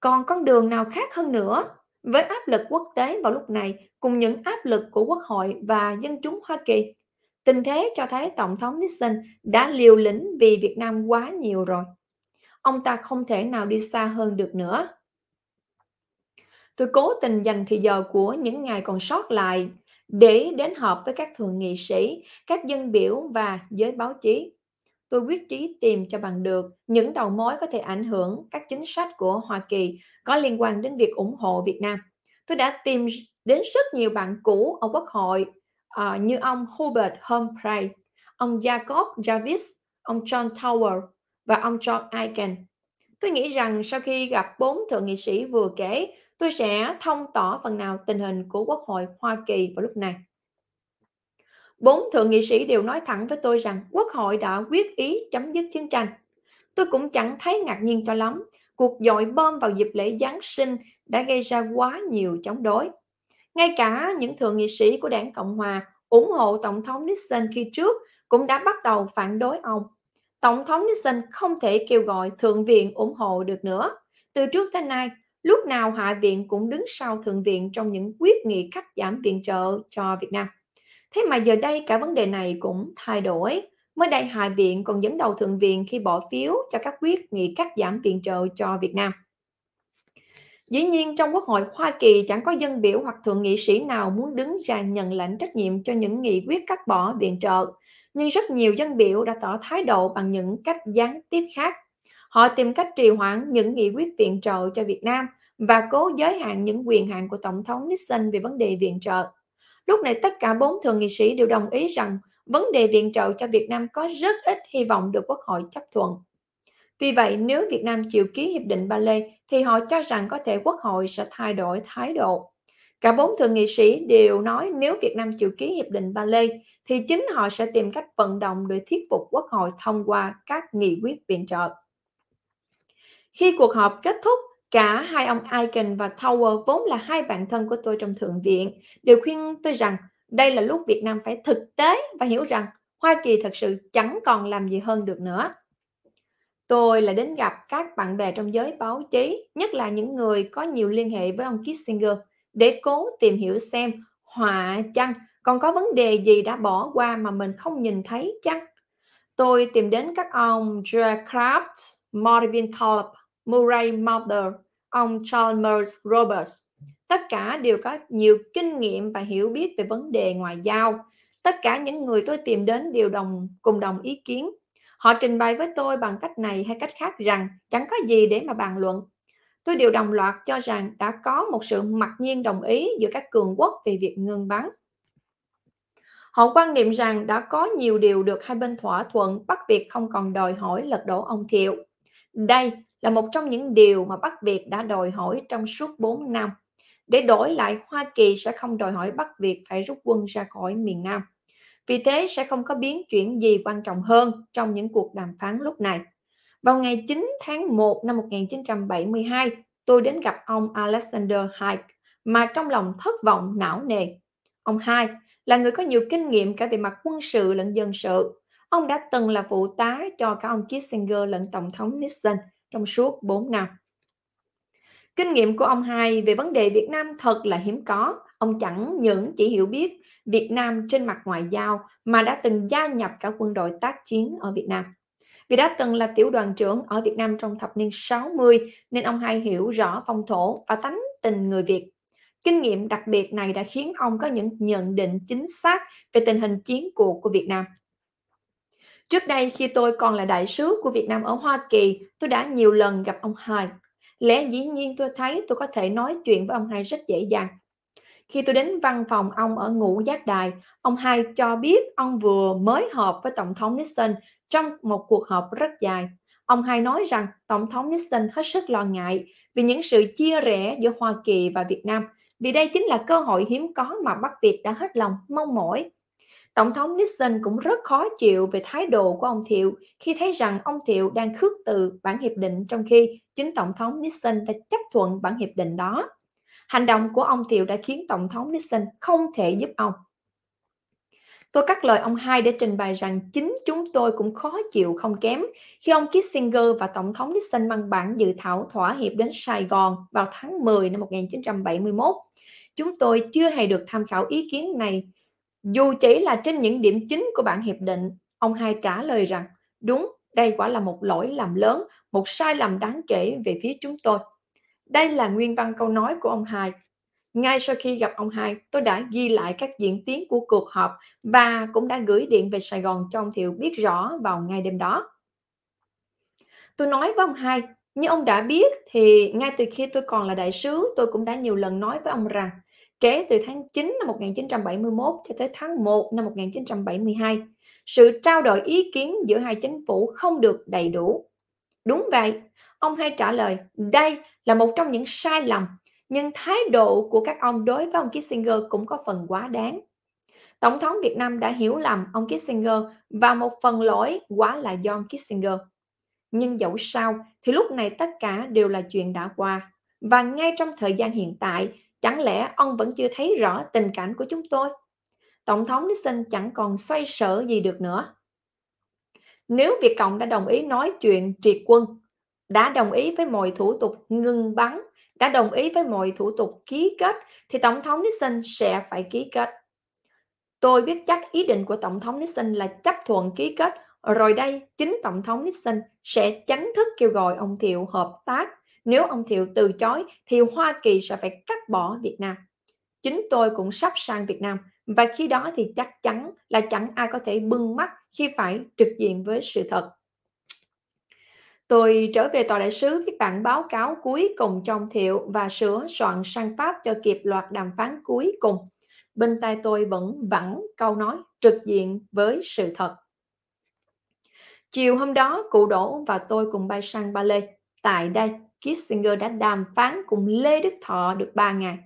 còn con đường nào khác hơn nữa với áp lực quốc tế vào lúc này cùng những áp lực của quốc hội và dân chúng hoa kỳ Tình thế cho thấy Tổng thống Nixon đã liều lĩnh vì Việt Nam quá nhiều rồi. Ông ta không thể nào đi xa hơn được nữa. Tôi cố tình dành thời giờ của những ngày còn sót lại để đến họp với các thượng nghị sĩ, các dân biểu và giới báo chí. Tôi quyết chí tìm cho bằng được những đầu mối có thể ảnh hưởng các chính sách của Hoa Kỳ có liên quan đến việc ủng hộ Việt Nam. Tôi đã tìm đến rất nhiều bạn cũ ở Quốc hội, Ờ, như ông Hubert Humphrey, ông Jacob Jarvis, ông John Tower và ông John Aiken. Tôi nghĩ rằng sau khi gặp bốn thượng nghị sĩ vừa kể, tôi sẽ thông tỏ phần nào tình hình của Quốc hội Hoa Kỳ vào lúc này. Bốn thượng nghị sĩ đều nói thẳng với tôi rằng Quốc hội đã quyết ý chấm dứt chiến tranh. Tôi cũng chẳng thấy ngạc nhiên cho lắm. Cuộc dội bom vào dịp lễ Giáng sinh đã gây ra quá nhiều chống đối. Ngay cả những thượng nghị sĩ của đảng Cộng Hòa ủng hộ Tổng thống Nixon khi trước cũng đã bắt đầu phản đối ông. Tổng thống Nixon không thể kêu gọi Thượng viện ủng hộ được nữa. Từ trước tới nay, lúc nào Hạ viện cũng đứng sau Thượng viện trong những quyết nghị cắt giảm viện trợ cho Việt Nam. Thế mà giờ đây cả vấn đề này cũng thay đổi. Mới đây Hạ viện còn dẫn đầu Thượng viện khi bỏ phiếu cho các quyết nghị cắt giảm viện trợ cho Việt Nam. Dĩ nhiên trong Quốc hội Hoa Kỳ chẳng có dân biểu hoặc thượng nghị sĩ nào muốn đứng ra nhận lãnh trách nhiệm cho những nghị quyết cắt bỏ viện trợ, nhưng rất nhiều dân biểu đã tỏ thái độ bằng những cách gián tiếp khác. Họ tìm cách trì hoãn những nghị quyết viện trợ cho Việt Nam và cố giới hạn những quyền hạn của Tổng thống Nixon về vấn đề viện trợ. Lúc này tất cả bốn thượng nghị sĩ đều đồng ý rằng vấn đề viện trợ cho Việt Nam có rất ít hy vọng được Quốc hội chấp thuận. Tuy vậy, nếu Việt Nam chịu ký Hiệp định Ba Lê, thì họ cho rằng có thể Quốc hội sẽ thay đổi thái độ. Cả bốn thượng nghị sĩ đều nói nếu Việt Nam chịu ký Hiệp định Ba Lê, thì chính họ sẽ tìm cách vận động để thuyết phục Quốc hội thông qua các nghị quyết viện trợ. Khi cuộc họp kết thúc, Cả hai ông aiken và Tower vốn là hai bạn thân của tôi trong Thượng viện đều khuyên tôi rằng đây là lúc Việt Nam phải thực tế và hiểu rằng Hoa Kỳ thật sự chẳng còn làm gì hơn được nữa. Tôi là đến gặp các bạn bè trong giới báo chí, nhất là những người có nhiều liên hệ với ông Kissinger, để cố tìm hiểu xem họa chăng còn có vấn đề gì đã bỏ qua mà mình không nhìn thấy chăng? Tôi tìm đến các ông J. Kraft, Marvin Collip, Murray Mulder, ông Chalmers Roberts. Tất cả đều có nhiều kinh nghiệm và hiểu biết về vấn đề ngoại giao. Tất cả những người tôi tìm đến đều đồng cùng đồng ý kiến Họ trình bày với tôi bằng cách này hay cách khác rằng chẳng có gì để mà bàn luận. Tôi đều đồng loạt cho rằng đã có một sự mặc nhiên đồng ý giữa các cường quốc về việc ngừng bắn. Họ quan niệm rằng đã có nhiều điều được hai bên thỏa thuận Bắc Việt không còn đòi hỏi lật đổ ông Thiệu. Đây là một trong những điều mà Bắc Việt đã đòi hỏi trong suốt 4 năm. Để đổi lại Hoa Kỳ sẽ không đòi hỏi Bắc Việt phải rút quân ra khỏi miền Nam. Vì thế sẽ không có biến chuyển gì quan trọng hơn trong những cuộc đàm phán lúc này. Vào ngày 9 tháng 1 năm 1972, tôi đến gặp ông Alexander Haig mà trong lòng thất vọng não nề. Ông Hai là người có nhiều kinh nghiệm cả về mặt quân sự lẫn dân sự. Ông đã từng là phụ tá cho cả ông Kissinger lẫn Tổng thống Nixon trong suốt 4 năm. Kinh nghiệm của ông Hai về vấn đề Việt Nam thật là hiếm có. Ông chẳng những chỉ hiểu biết Việt Nam trên mặt ngoại giao mà đã từng gia nhập cả quân đội tác chiến ở Việt Nam. Vì đã từng là tiểu đoàn trưởng ở Việt Nam trong thập niên 60 nên ông hay hiểu rõ phong thổ và tánh tình người Việt. Kinh nghiệm đặc biệt này đã khiến ông có những nhận định chính xác về tình hình chiến cuộc của Việt Nam. Trước đây khi tôi còn là đại sứ của Việt Nam ở Hoa Kỳ, tôi đã nhiều lần gặp ông Hai. Lẽ dĩ nhiên tôi thấy tôi có thể nói chuyện với ông Hai rất dễ dàng. Khi tôi đến văn phòng ông ở ngũ giác đài, ông hai cho biết ông vừa mới họp với Tổng thống Nixon trong một cuộc họp rất dài. Ông hai nói rằng Tổng thống Nixon hết sức lo ngại vì những sự chia rẽ giữa Hoa Kỳ và Việt Nam, vì đây chính là cơ hội hiếm có mà Bắc Việt đã hết lòng mong mỏi. Tổng thống Nixon cũng rất khó chịu về thái độ của ông Thiệu khi thấy rằng ông Thiệu đang khước từ bản hiệp định trong khi chính Tổng thống Nixon đã chấp thuận bản hiệp định đó. Hành động của ông Thiệu đã khiến Tổng thống Nixon không thể giúp ông. Tôi cắt lời ông hai để trình bày rằng chính chúng tôi cũng khó chịu không kém khi ông Kissinger và Tổng thống Nixon mang bản dự thảo thỏa hiệp đến Sài Gòn vào tháng 10 năm 1971. Chúng tôi chưa hề được tham khảo ý kiến này, dù chỉ là trên những điểm chính của bản hiệp định. Ông hai trả lời rằng, đúng, đây quả là một lỗi làm lớn, một sai lầm đáng kể về phía chúng tôi. Đây là nguyên văn câu nói của ông Hai. Ngay sau khi gặp ông Hai, tôi đã ghi lại các diễn tiến của cuộc họp và cũng đã gửi điện về Sài Gòn cho ông Thiệu biết rõ vào ngay đêm đó. Tôi nói với ông Hai, như ông đã biết thì ngay từ khi tôi còn là đại sứ, tôi cũng đã nhiều lần nói với ông rằng kể từ tháng 9 năm 1971 cho tới tháng 1 năm 1972, sự trao đổi ý kiến giữa hai chính phủ không được đầy đủ. Đúng vậy, ông hay trả lời, đây là một trong những sai lầm nhưng thái độ của các ông đối với ông Kissinger cũng có phần quá đáng. Tổng thống Việt Nam đã hiểu lầm ông Kissinger và một phần lỗi quá là John Kissinger. Nhưng dẫu sao thì lúc này tất cả đều là chuyện đã qua. Và ngay trong thời gian hiện tại, chẳng lẽ ông vẫn chưa thấy rõ tình cảnh của chúng tôi? Tổng thống Nixon chẳng còn xoay sở gì được nữa. Nếu Việt Cộng đã đồng ý nói chuyện triệt quân, đã đồng ý với mọi thủ tục ngừng bắn đã đồng ý với mọi thủ tục ký kết thì tổng thống Nixon sẽ phải ký kết tôi biết chắc ý định của tổng thống Nixon là chấp thuận ký kết rồi đây chính tổng thống Nixon sẽ chánh thức kêu gọi ông Thiệu hợp tác nếu ông Thiệu từ chối thì Hoa Kỳ sẽ phải cắt bỏ Việt Nam chính tôi cũng sắp sang Việt Nam và khi đó thì chắc chắn là chẳng ai có thể bưng mắt khi phải trực diện với sự thật Tôi trở về tòa đại sứ viết bản báo cáo cuối cùng trong thiệu và sửa soạn sang Pháp cho kịp loạt đàm phán cuối cùng. Bên tay tôi vẫn vẳng câu nói trực diện với sự thật. Chiều hôm đó, cụ Đỗ và tôi cùng bay sang Ba Lê. Tại đây, Kissinger đã đàm phán cùng Lê Đức Thọ được 3 ngày.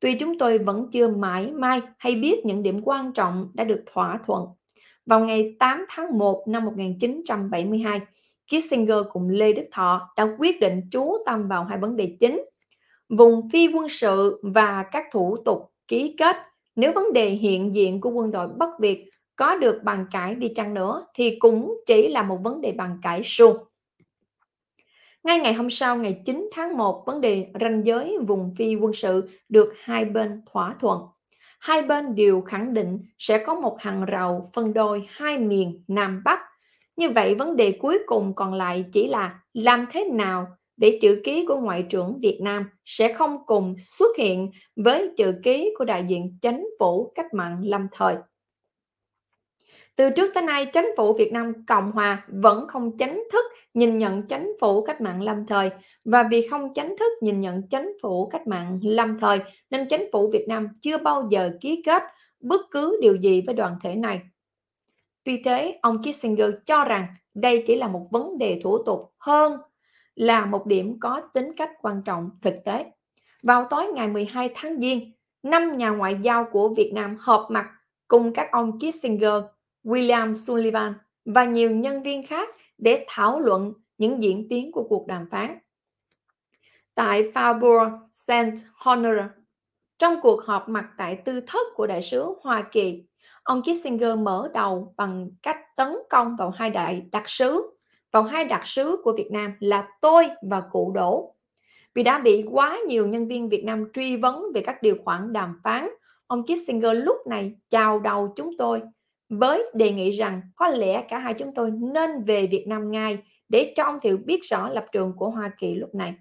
Tuy chúng tôi vẫn chưa mãi mai hay biết những điểm quan trọng đã được thỏa thuận. Vào ngày 8 tháng 1 năm 1972, Kissinger cùng Lê Đức Thọ đã quyết định chú tâm vào hai vấn đề chính, vùng phi quân sự và các thủ tục ký kết. Nếu vấn đề hiện diện của quân đội Bắc Việt có được bàn cãi đi chăng nữa thì cũng chỉ là một vấn đề bàn cãi suông. Ngay ngày hôm sau ngày 9 tháng 1, vấn đề ranh giới vùng phi quân sự được hai bên thỏa thuận. Hai bên đều khẳng định sẽ có một hàng rào phân đôi hai miền Nam Bắc như vậy vấn đề cuối cùng còn lại chỉ là làm thế nào để chữ ký của Ngoại trưởng Việt Nam sẽ không cùng xuất hiện với chữ ký của đại diện chính phủ cách mạng lâm thời. Từ trước tới nay, chính phủ Việt Nam Cộng Hòa vẫn không chính thức nhìn nhận chính phủ cách mạng lâm thời và vì không chính thức nhìn nhận chính phủ cách mạng lâm thời nên chính phủ Việt Nam chưa bao giờ ký kết bất cứ điều gì với đoàn thể này Tuy thế, ông Kissinger cho rằng đây chỉ là một vấn đề thủ tục hơn là một điểm có tính cách quan trọng thực tế. Vào tối ngày 12 tháng Giêng, năm nhà ngoại giao của Việt Nam họp mặt cùng các ông Kissinger, William Sullivan và nhiều nhân viên khác để thảo luận những diễn tiến của cuộc đàm phán. Tại Faubourg Saint Honor, trong cuộc họp mặt tại tư thất của đại sứ Hoa Kỳ ông Kissinger mở đầu bằng cách tấn công vào hai đại đặc sứ vào hai đặc sứ của Việt Nam là tôi và cụ Đỗ. Vì đã bị quá nhiều nhân viên Việt Nam truy vấn về các điều khoản đàm phán, ông Kissinger lúc này chào đầu chúng tôi với đề nghị rằng có lẽ cả hai chúng tôi nên về Việt Nam ngay để cho ông Thiệu biết rõ lập trường của Hoa Kỳ lúc này.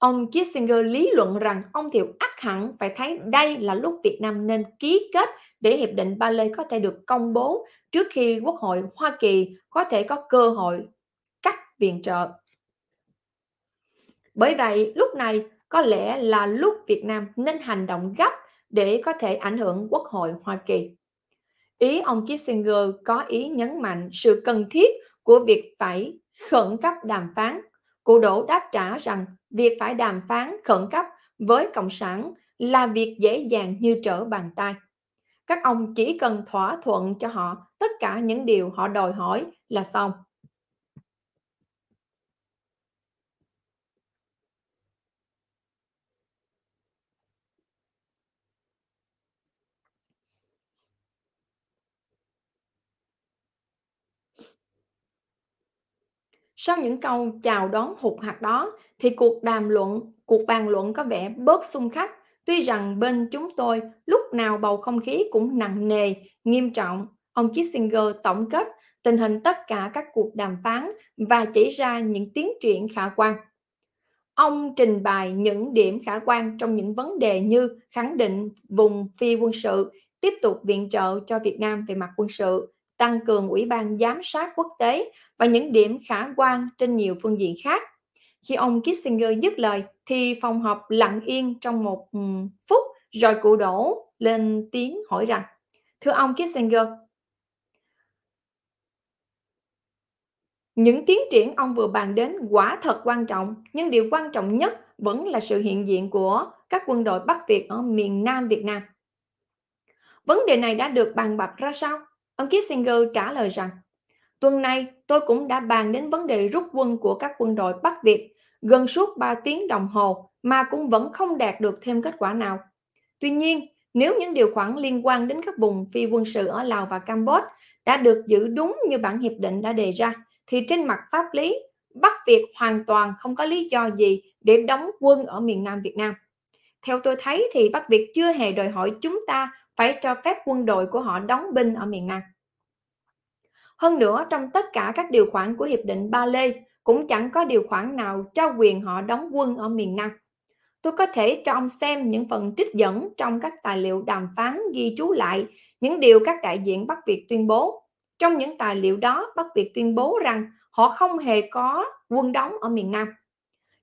Ông Kissinger lý luận rằng ông Thiệu ắt hẳn phải thấy đây là lúc Việt Nam nên ký kết để Hiệp định Ba Lê có thể được công bố trước khi Quốc hội Hoa Kỳ có thể có cơ hội cắt viện trợ. Bởi vậy, lúc này có lẽ là lúc Việt Nam nên hành động gấp để có thể ảnh hưởng Quốc hội Hoa Kỳ. Ý ông Kissinger có ý nhấn mạnh sự cần thiết của việc phải khẩn cấp đàm phán Cụ Đỗ đáp trả rằng việc phải đàm phán khẩn cấp với Cộng sản là việc dễ dàng như trở bàn tay. Các ông chỉ cần thỏa thuận cho họ tất cả những điều họ đòi hỏi là xong. Sau những câu chào đón hụt hạt đó thì cuộc đàm luận, cuộc bàn luận có vẻ bớt xung khắc, tuy rằng bên chúng tôi lúc nào bầu không khí cũng nặng nề, nghiêm trọng. Ông Kissinger tổng kết tình hình tất cả các cuộc đàm phán và chỉ ra những tiến triển khả quan. Ông trình bày những điểm khả quan trong những vấn đề như khẳng định vùng phi quân sự, tiếp tục viện trợ cho Việt Nam về mặt quân sự, tăng cường ủy ban giám sát quốc tế và những điểm khả quan trên nhiều phương diện khác. Khi ông Kissinger dứt lời thì phòng họp lặng yên trong một phút rồi cụ đổ lên tiếng hỏi rằng Thưa ông Kissinger, những tiến triển ông vừa bàn đến quả thật quan trọng nhưng điều quan trọng nhất vẫn là sự hiện diện của các quân đội Bắc Việt ở miền Nam Việt Nam. Vấn đề này đã được bàn bạc ra sao? Ông Kissinger trả lời rằng, tuần này tôi cũng đã bàn đến vấn đề rút quân của các quân đội Bắc Việt gần suốt 3 tiếng đồng hồ mà cũng vẫn không đạt được thêm kết quả nào. Tuy nhiên, nếu những điều khoản liên quan đến các vùng phi quân sự ở Lào và Campuchia đã được giữ đúng như bản hiệp định đã đề ra, thì trên mặt pháp lý, Bắc Việt hoàn toàn không có lý do gì để đóng quân ở miền Nam Việt Nam. Theo tôi thấy thì Bắc Việt chưa hề đòi hỏi chúng ta phải cho phép quân đội của họ đóng binh ở miền Nam. Hơn nữa, trong tất cả các điều khoản của Hiệp định Ba Lê cũng chẳng có điều khoản nào cho quyền họ đóng quân ở miền Nam. Tôi có thể cho ông xem những phần trích dẫn trong các tài liệu đàm phán ghi chú lại những điều các đại diện Bắc Việt tuyên bố. Trong những tài liệu đó, Bắc Việt tuyên bố rằng họ không hề có quân đóng ở miền Nam.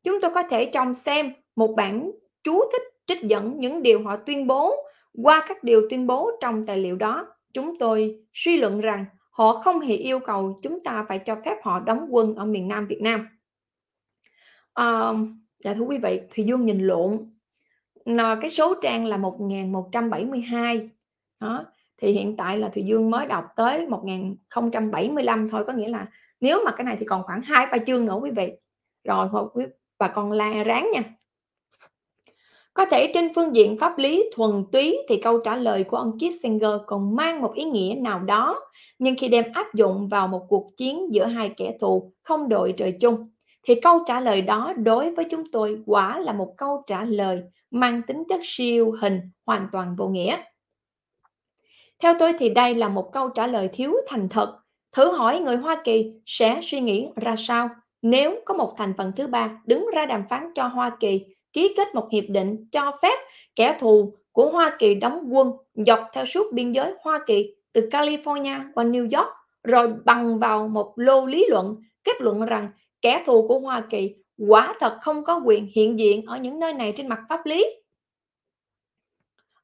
Chúng tôi có thể cho ông xem một bản chú thích trích dẫn những điều họ tuyên bố qua các điều tuyên bố trong tài liệu đó, chúng tôi suy luận rằng họ không hề yêu cầu chúng ta phải cho phép họ đóng quân ở miền Nam Việt Nam. À, dạ thưa quý vị, Thùy Dương nhìn lộn. Nó, cái số trang là 1172. Đó. Thì hiện tại là Thùy Dương mới đọc tới 1075 thôi. Có nghĩa là nếu mà cái này thì còn khoảng hai ba chương nữa quý vị. Rồi quý, bà con la ráng nha. Có thể trên phương diện pháp lý thuần túy thì câu trả lời của ông Kissinger còn mang một ý nghĩa nào đó, nhưng khi đem áp dụng vào một cuộc chiến giữa hai kẻ thù không đội trời chung, thì câu trả lời đó đối với chúng tôi quả là một câu trả lời mang tính chất siêu hình hoàn toàn vô nghĩa. Theo tôi thì đây là một câu trả lời thiếu thành thật. Thử hỏi người Hoa Kỳ sẽ suy nghĩ ra sao nếu có một thành phần thứ ba đứng ra đàm phán cho Hoa Kỳ ký kết một hiệp định cho phép kẻ thù của Hoa Kỳ đóng quân dọc theo suốt biên giới Hoa Kỳ từ California qua New York rồi bằng vào một lô lý luận kết luận rằng kẻ thù của Hoa Kỳ quả thật không có quyền hiện diện ở những nơi này trên mặt pháp lý.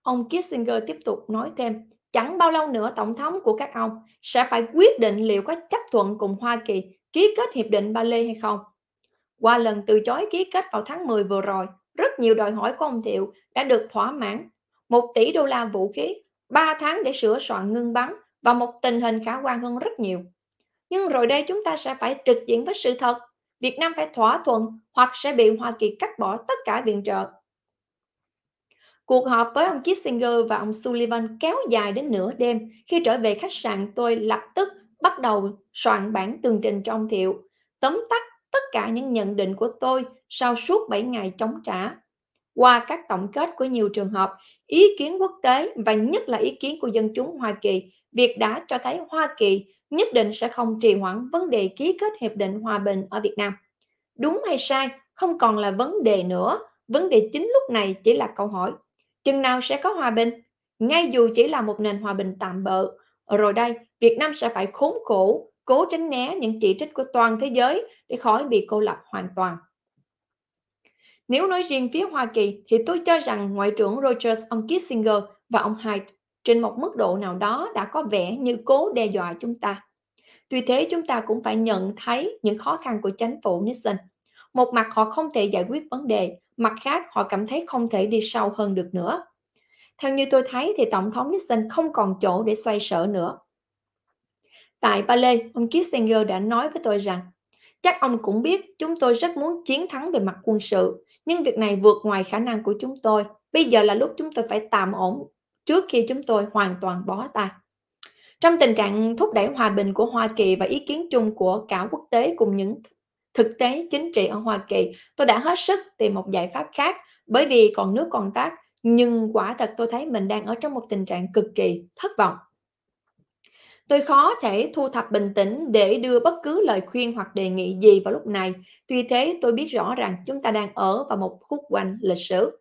Ông Kissinger tiếp tục nói thêm, chẳng bao lâu nữa tổng thống của các ông sẽ phải quyết định liệu có chấp thuận cùng Hoa Kỳ ký kết hiệp định Ba Lê hay không. Qua lần từ chối ký kết vào tháng 10 vừa rồi, rất nhiều đòi hỏi của ông Thiệu đã được thỏa mãn. một tỷ đô la vũ khí, 3 tháng để sửa soạn ngưng bắn và một tình hình khả quan hơn rất nhiều. Nhưng rồi đây chúng ta sẽ phải trực diện với sự thật. Việt Nam phải thỏa thuận hoặc sẽ bị Hoa Kỳ cắt bỏ tất cả viện trợ. Cuộc họp với ông Kissinger và ông Sullivan kéo dài đến nửa đêm. Khi trở về khách sạn, tôi lập tức bắt đầu soạn bản tường trình cho ông Thiệu. Tóm tắt tất cả những nhận định của tôi sau suốt 7 ngày chống trả. Qua các tổng kết của nhiều trường hợp, ý kiến quốc tế và nhất là ý kiến của dân chúng Hoa Kỳ, việc đã cho thấy Hoa Kỳ nhất định sẽ không trì hoãn vấn đề ký kết hiệp định hòa bình ở Việt Nam. Đúng hay sai không còn là vấn đề nữa, vấn đề chính lúc này chỉ là câu hỏi. Chừng nào sẽ có hòa bình? Ngay dù chỉ là một nền hòa bình tạm bợ, rồi đây Việt Nam sẽ phải khốn khổ cố tránh né những chỉ trích của toàn thế giới để khỏi bị cô lập hoàn toàn. Nếu nói riêng phía Hoa Kỳ thì tôi cho rằng Ngoại trưởng Rogers, ông Kissinger và ông Hyde trên một mức độ nào đó đã có vẻ như cố đe dọa chúng ta. Tuy thế chúng ta cũng phải nhận thấy những khó khăn của chính phủ Nixon. Một mặt họ không thể giải quyết vấn đề, mặt khác họ cảm thấy không thể đi sâu hơn được nữa. Theo như tôi thấy thì Tổng thống Nixon không còn chỗ để xoay sở nữa. Tại Palais, ông Kissinger đã nói với tôi rằng Chắc ông cũng biết chúng tôi rất muốn chiến thắng về mặt quân sự, nhưng việc này vượt ngoài khả năng của chúng tôi. Bây giờ là lúc chúng tôi phải tạm ổn trước khi chúng tôi hoàn toàn bó tay. Trong tình trạng thúc đẩy hòa bình của Hoa Kỳ và ý kiến chung của cả quốc tế cùng những thực tế chính trị ở Hoa Kỳ, tôi đã hết sức tìm một giải pháp khác bởi vì còn nước còn tác, nhưng quả thật tôi thấy mình đang ở trong một tình trạng cực kỳ thất vọng. Tôi khó thể thu thập bình tĩnh để đưa bất cứ lời khuyên hoặc đề nghị gì vào lúc này. Tuy thế, tôi biết rõ rằng chúng ta đang ở vào một khúc quanh lịch sử.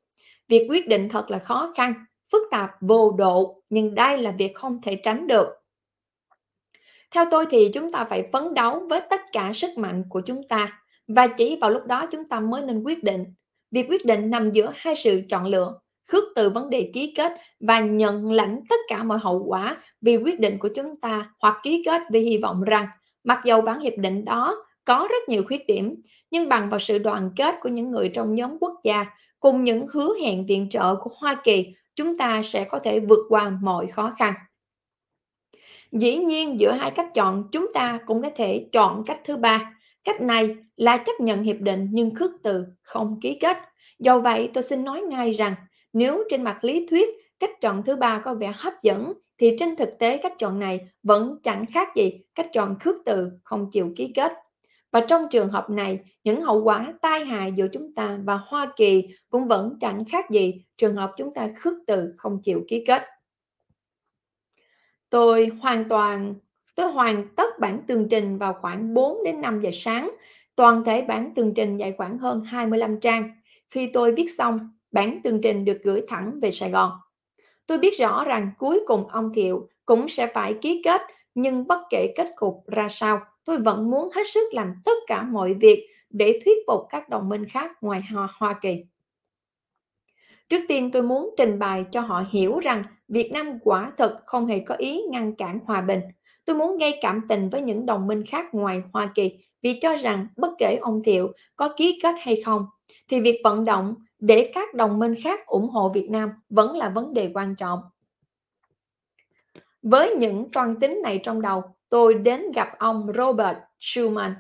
Việc quyết định thật là khó khăn, phức tạp vô độ, nhưng đây là việc không thể tránh được. Theo tôi thì chúng ta phải phấn đấu với tất cả sức mạnh của chúng ta và chỉ vào lúc đó chúng ta mới nên quyết định. Việc quyết định nằm giữa hai sự chọn lựa, khước từ vấn đề ký kết và nhận lãnh tất cả mọi hậu quả vì quyết định của chúng ta hoặc ký kết vì hy vọng rằng mặc dầu bản hiệp định đó có rất nhiều khuyết điểm nhưng bằng vào sự đoàn kết của những người trong nhóm quốc gia cùng những hứa hẹn viện trợ của Hoa Kỳ chúng ta sẽ có thể vượt qua mọi khó khăn dĩ nhiên giữa hai cách chọn chúng ta cũng có thể chọn cách thứ ba cách này là chấp nhận hiệp định nhưng khước từ không ký kết do vậy tôi xin nói ngay rằng nếu trên mặt lý thuyết cách chọn thứ ba có vẻ hấp dẫn thì trên thực tế cách chọn này vẫn chẳng khác gì cách chọn khước từ không chịu ký kết. Và trong trường hợp này, những hậu quả tai hại giữa chúng ta và Hoa Kỳ cũng vẫn chẳng khác gì trường hợp chúng ta khước từ không chịu ký kết. Tôi hoàn toàn tôi hoàn tất bản tường trình vào khoảng 4 đến 5 giờ sáng. Toàn thể bản tường trình dài khoảng hơn 25 trang. Khi tôi viết xong, bản tường trình được gửi thẳng về Sài Gòn. Tôi biết rõ rằng cuối cùng ông Thiệu cũng sẽ phải ký kết, nhưng bất kể kết cục ra sao, tôi vẫn muốn hết sức làm tất cả mọi việc để thuyết phục các đồng minh khác ngoài Hoa, Kỳ. Trước tiên tôi muốn trình bày cho họ hiểu rằng Việt Nam quả thực không hề có ý ngăn cản hòa bình. Tôi muốn gây cảm tình với những đồng minh khác ngoài Hoa Kỳ vì cho rằng bất kể ông Thiệu có ký kết hay không, thì việc vận động để các đồng minh khác ủng hộ Việt Nam vẫn là vấn đề quan trọng. Với những toan tính này trong đầu, tôi đến gặp ông Robert Schuman,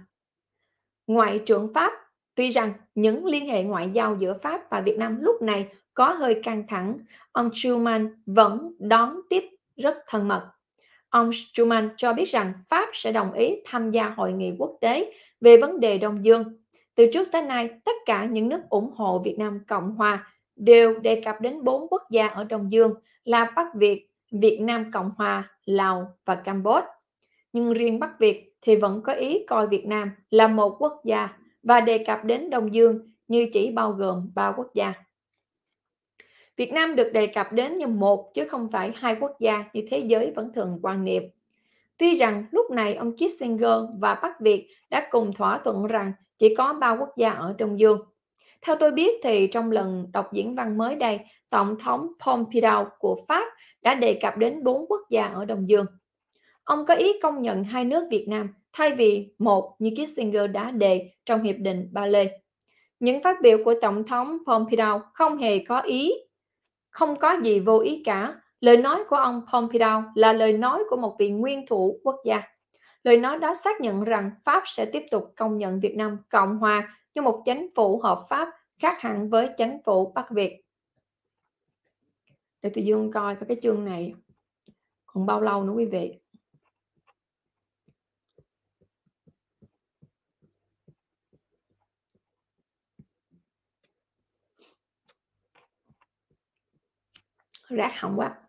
Ngoại trưởng Pháp, tuy rằng những liên hệ ngoại giao giữa Pháp và Việt Nam lúc này có hơi căng thẳng, ông Schuman vẫn đón tiếp rất thân mật. Ông Schuman cho biết rằng Pháp sẽ đồng ý tham gia hội nghị quốc tế về vấn đề Đông Dương từ trước tới nay, tất cả những nước ủng hộ Việt Nam Cộng Hòa đều đề cập đến bốn quốc gia ở Đông Dương là Bắc Việt, Việt Nam Cộng Hòa, Lào và Campuchia. Nhưng riêng Bắc Việt thì vẫn có ý coi Việt Nam là một quốc gia và đề cập đến Đông Dương như chỉ bao gồm ba quốc gia. Việt Nam được đề cập đến như một chứ không phải hai quốc gia như thế giới vẫn thường quan niệm. Tuy rằng lúc này ông Kissinger và Bắc Việt đã cùng thỏa thuận rằng chỉ có ba quốc gia ở Đông Dương. Theo tôi biết thì trong lần đọc diễn văn mới đây, Tổng thống Pompidou của Pháp đã đề cập đến bốn quốc gia ở Đông Dương. Ông có ý công nhận hai nước Việt Nam thay vì một như Kissinger đã đề trong Hiệp định Ba Lê. Những phát biểu của Tổng thống Pompidou không hề có ý, không có gì vô ý cả. Lời nói của ông Pompidou là lời nói của một vị nguyên thủ quốc gia. Lời nói đó xác nhận rằng Pháp sẽ tiếp tục công nhận Việt Nam Cộng Hòa như một chính phủ hợp pháp khác hẳn với chính phủ Bắc Việt. Để tôi dương coi cái chương này còn bao lâu nữa quý vị. rác hỏng quá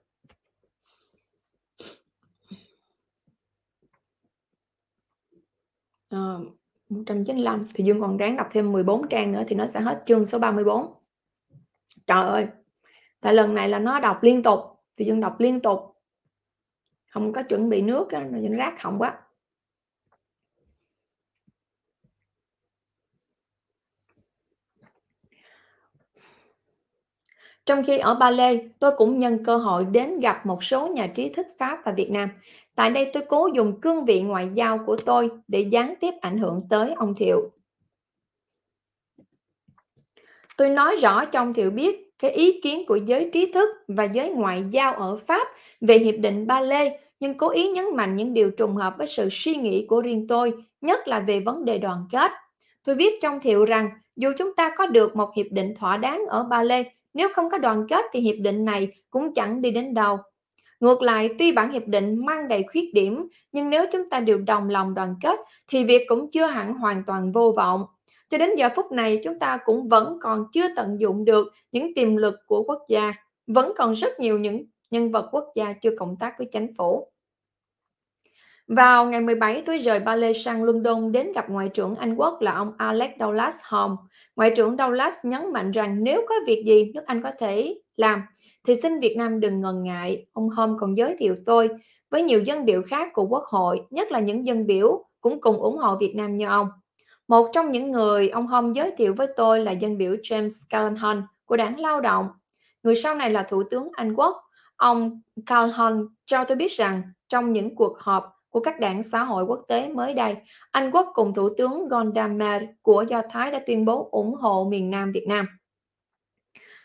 uh, ờ, 195 thì Dương còn ráng đọc thêm 14 trang nữa thì nó sẽ hết chương số 34 trời ơi tại lần này là nó đọc liên tục thì Dương đọc liên tục không có chuẩn bị nước nó rác hỏng quá Trong khi ở Ba Lê, tôi cũng nhân cơ hội đến gặp một số nhà trí thức Pháp và Việt Nam. Tại đây tôi cố dùng cương vị ngoại giao của tôi để gián tiếp ảnh hưởng tới ông Thiệu. Tôi nói rõ cho ông Thiệu biết cái ý kiến của giới trí thức và giới ngoại giao ở Pháp về Hiệp định Ba Lê, nhưng cố ý nhấn mạnh những điều trùng hợp với sự suy nghĩ của riêng tôi, nhất là về vấn đề đoàn kết. Tôi viết trong Thiệu rằng, dù chúng ta có được một hiệp định thỏa đáng ở Ba Lê, nếu không có đoàn kết thì hiệp định này cũng chẳng đi đến đâu Ngược lại, tuy bản hiệp định mang đầy khuyết điểm, nhưng nếu chúng ta đều đồng lòng đoàn kết thì việc cũng chưa hẳn hoàn toàn vô vọng. Cho đến giờ phút này, chúng ta cũng vẫn còn chưa tận dụng được những tiềm lực của quốc gia, vẫn còn rất nhiều những nhân vật quốc gia chưa cộng tác với chính phủ. Vào ngày 17, tôi rời Ba Bali sang London đến gặp Ngoại trưởng Anh Quốc là ông Alex Douglas Home. Ngoại trưởng Douglas nhấn mạnh rằng nếu có việc gì nước Anh có thể làm thì xin Việt Nam đừng ngần ngại, ông Hôm còn giới thiệu tôi với nhiều dân biểu khác của Quốc hội, nhất là những dân biểu cũng cùng ủng hộ Việt Nam như ông. Một trong những người ông Hôm giới thiệu với tôi là dân biểu James Callaghan của đảng Lao động, người sau này là Thủ tướng Anh Quốc. Ông Callaghan cho tôi biết rằng trong những cuộc họp của các đảng xã hội quốc tế mới đây, Anh Quốc cùng Thủ tướng Gonda của Do Thái đã tuyên bố ủng hộ miền Nam Việt Nam.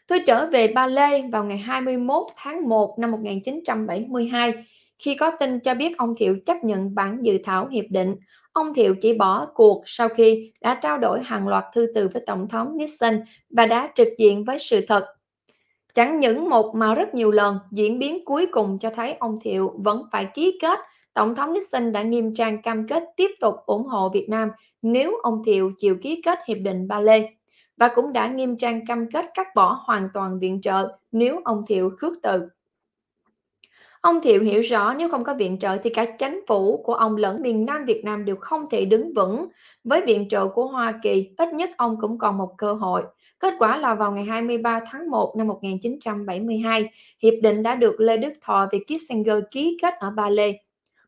Tôi trở về Ba Lê vào ngày 21 tháng 1 năm 1972 khi có tin cho biết ông Thiệu chấp nhận bản dự thảo hiệp định. Ông Thiệu chỉ bỏ cuộc sau khi đã trao đổi hàng loạt thư từ với Tổng thống Nixon và đã trực diện với sự thật. Chẳng những một mà rất nhiều lần, diễn biến cuối cùng cho thấy ông Thiệu vẫn phải ký kết. Tổng thống Nixon đã nghiêm trang cam kết tiếp tục ủng hộ Việt Nam nếu ông Thiệu chịu ký kết Hiệp định Ba Lê và cũng đã nghiêm trang cam kết cắt bỏ hoàn toàn viện trợ nếu ông Thiệu khước từ. Ông Thiệu hiểu rõ nếu không có viện trợ thì cả chính phủ của ông lẫn miền Nam Việt Nam đều không thể đứng vững. Với viện trợ của Hoa Kỳ, ít nhất ông cũng còn một cơ hội. Kết quả là vào ngày 23 tháng 1 năm 1972, hiệp định đã được Lê Đức Thọ và Kissinger ký kết ở Ba Lê.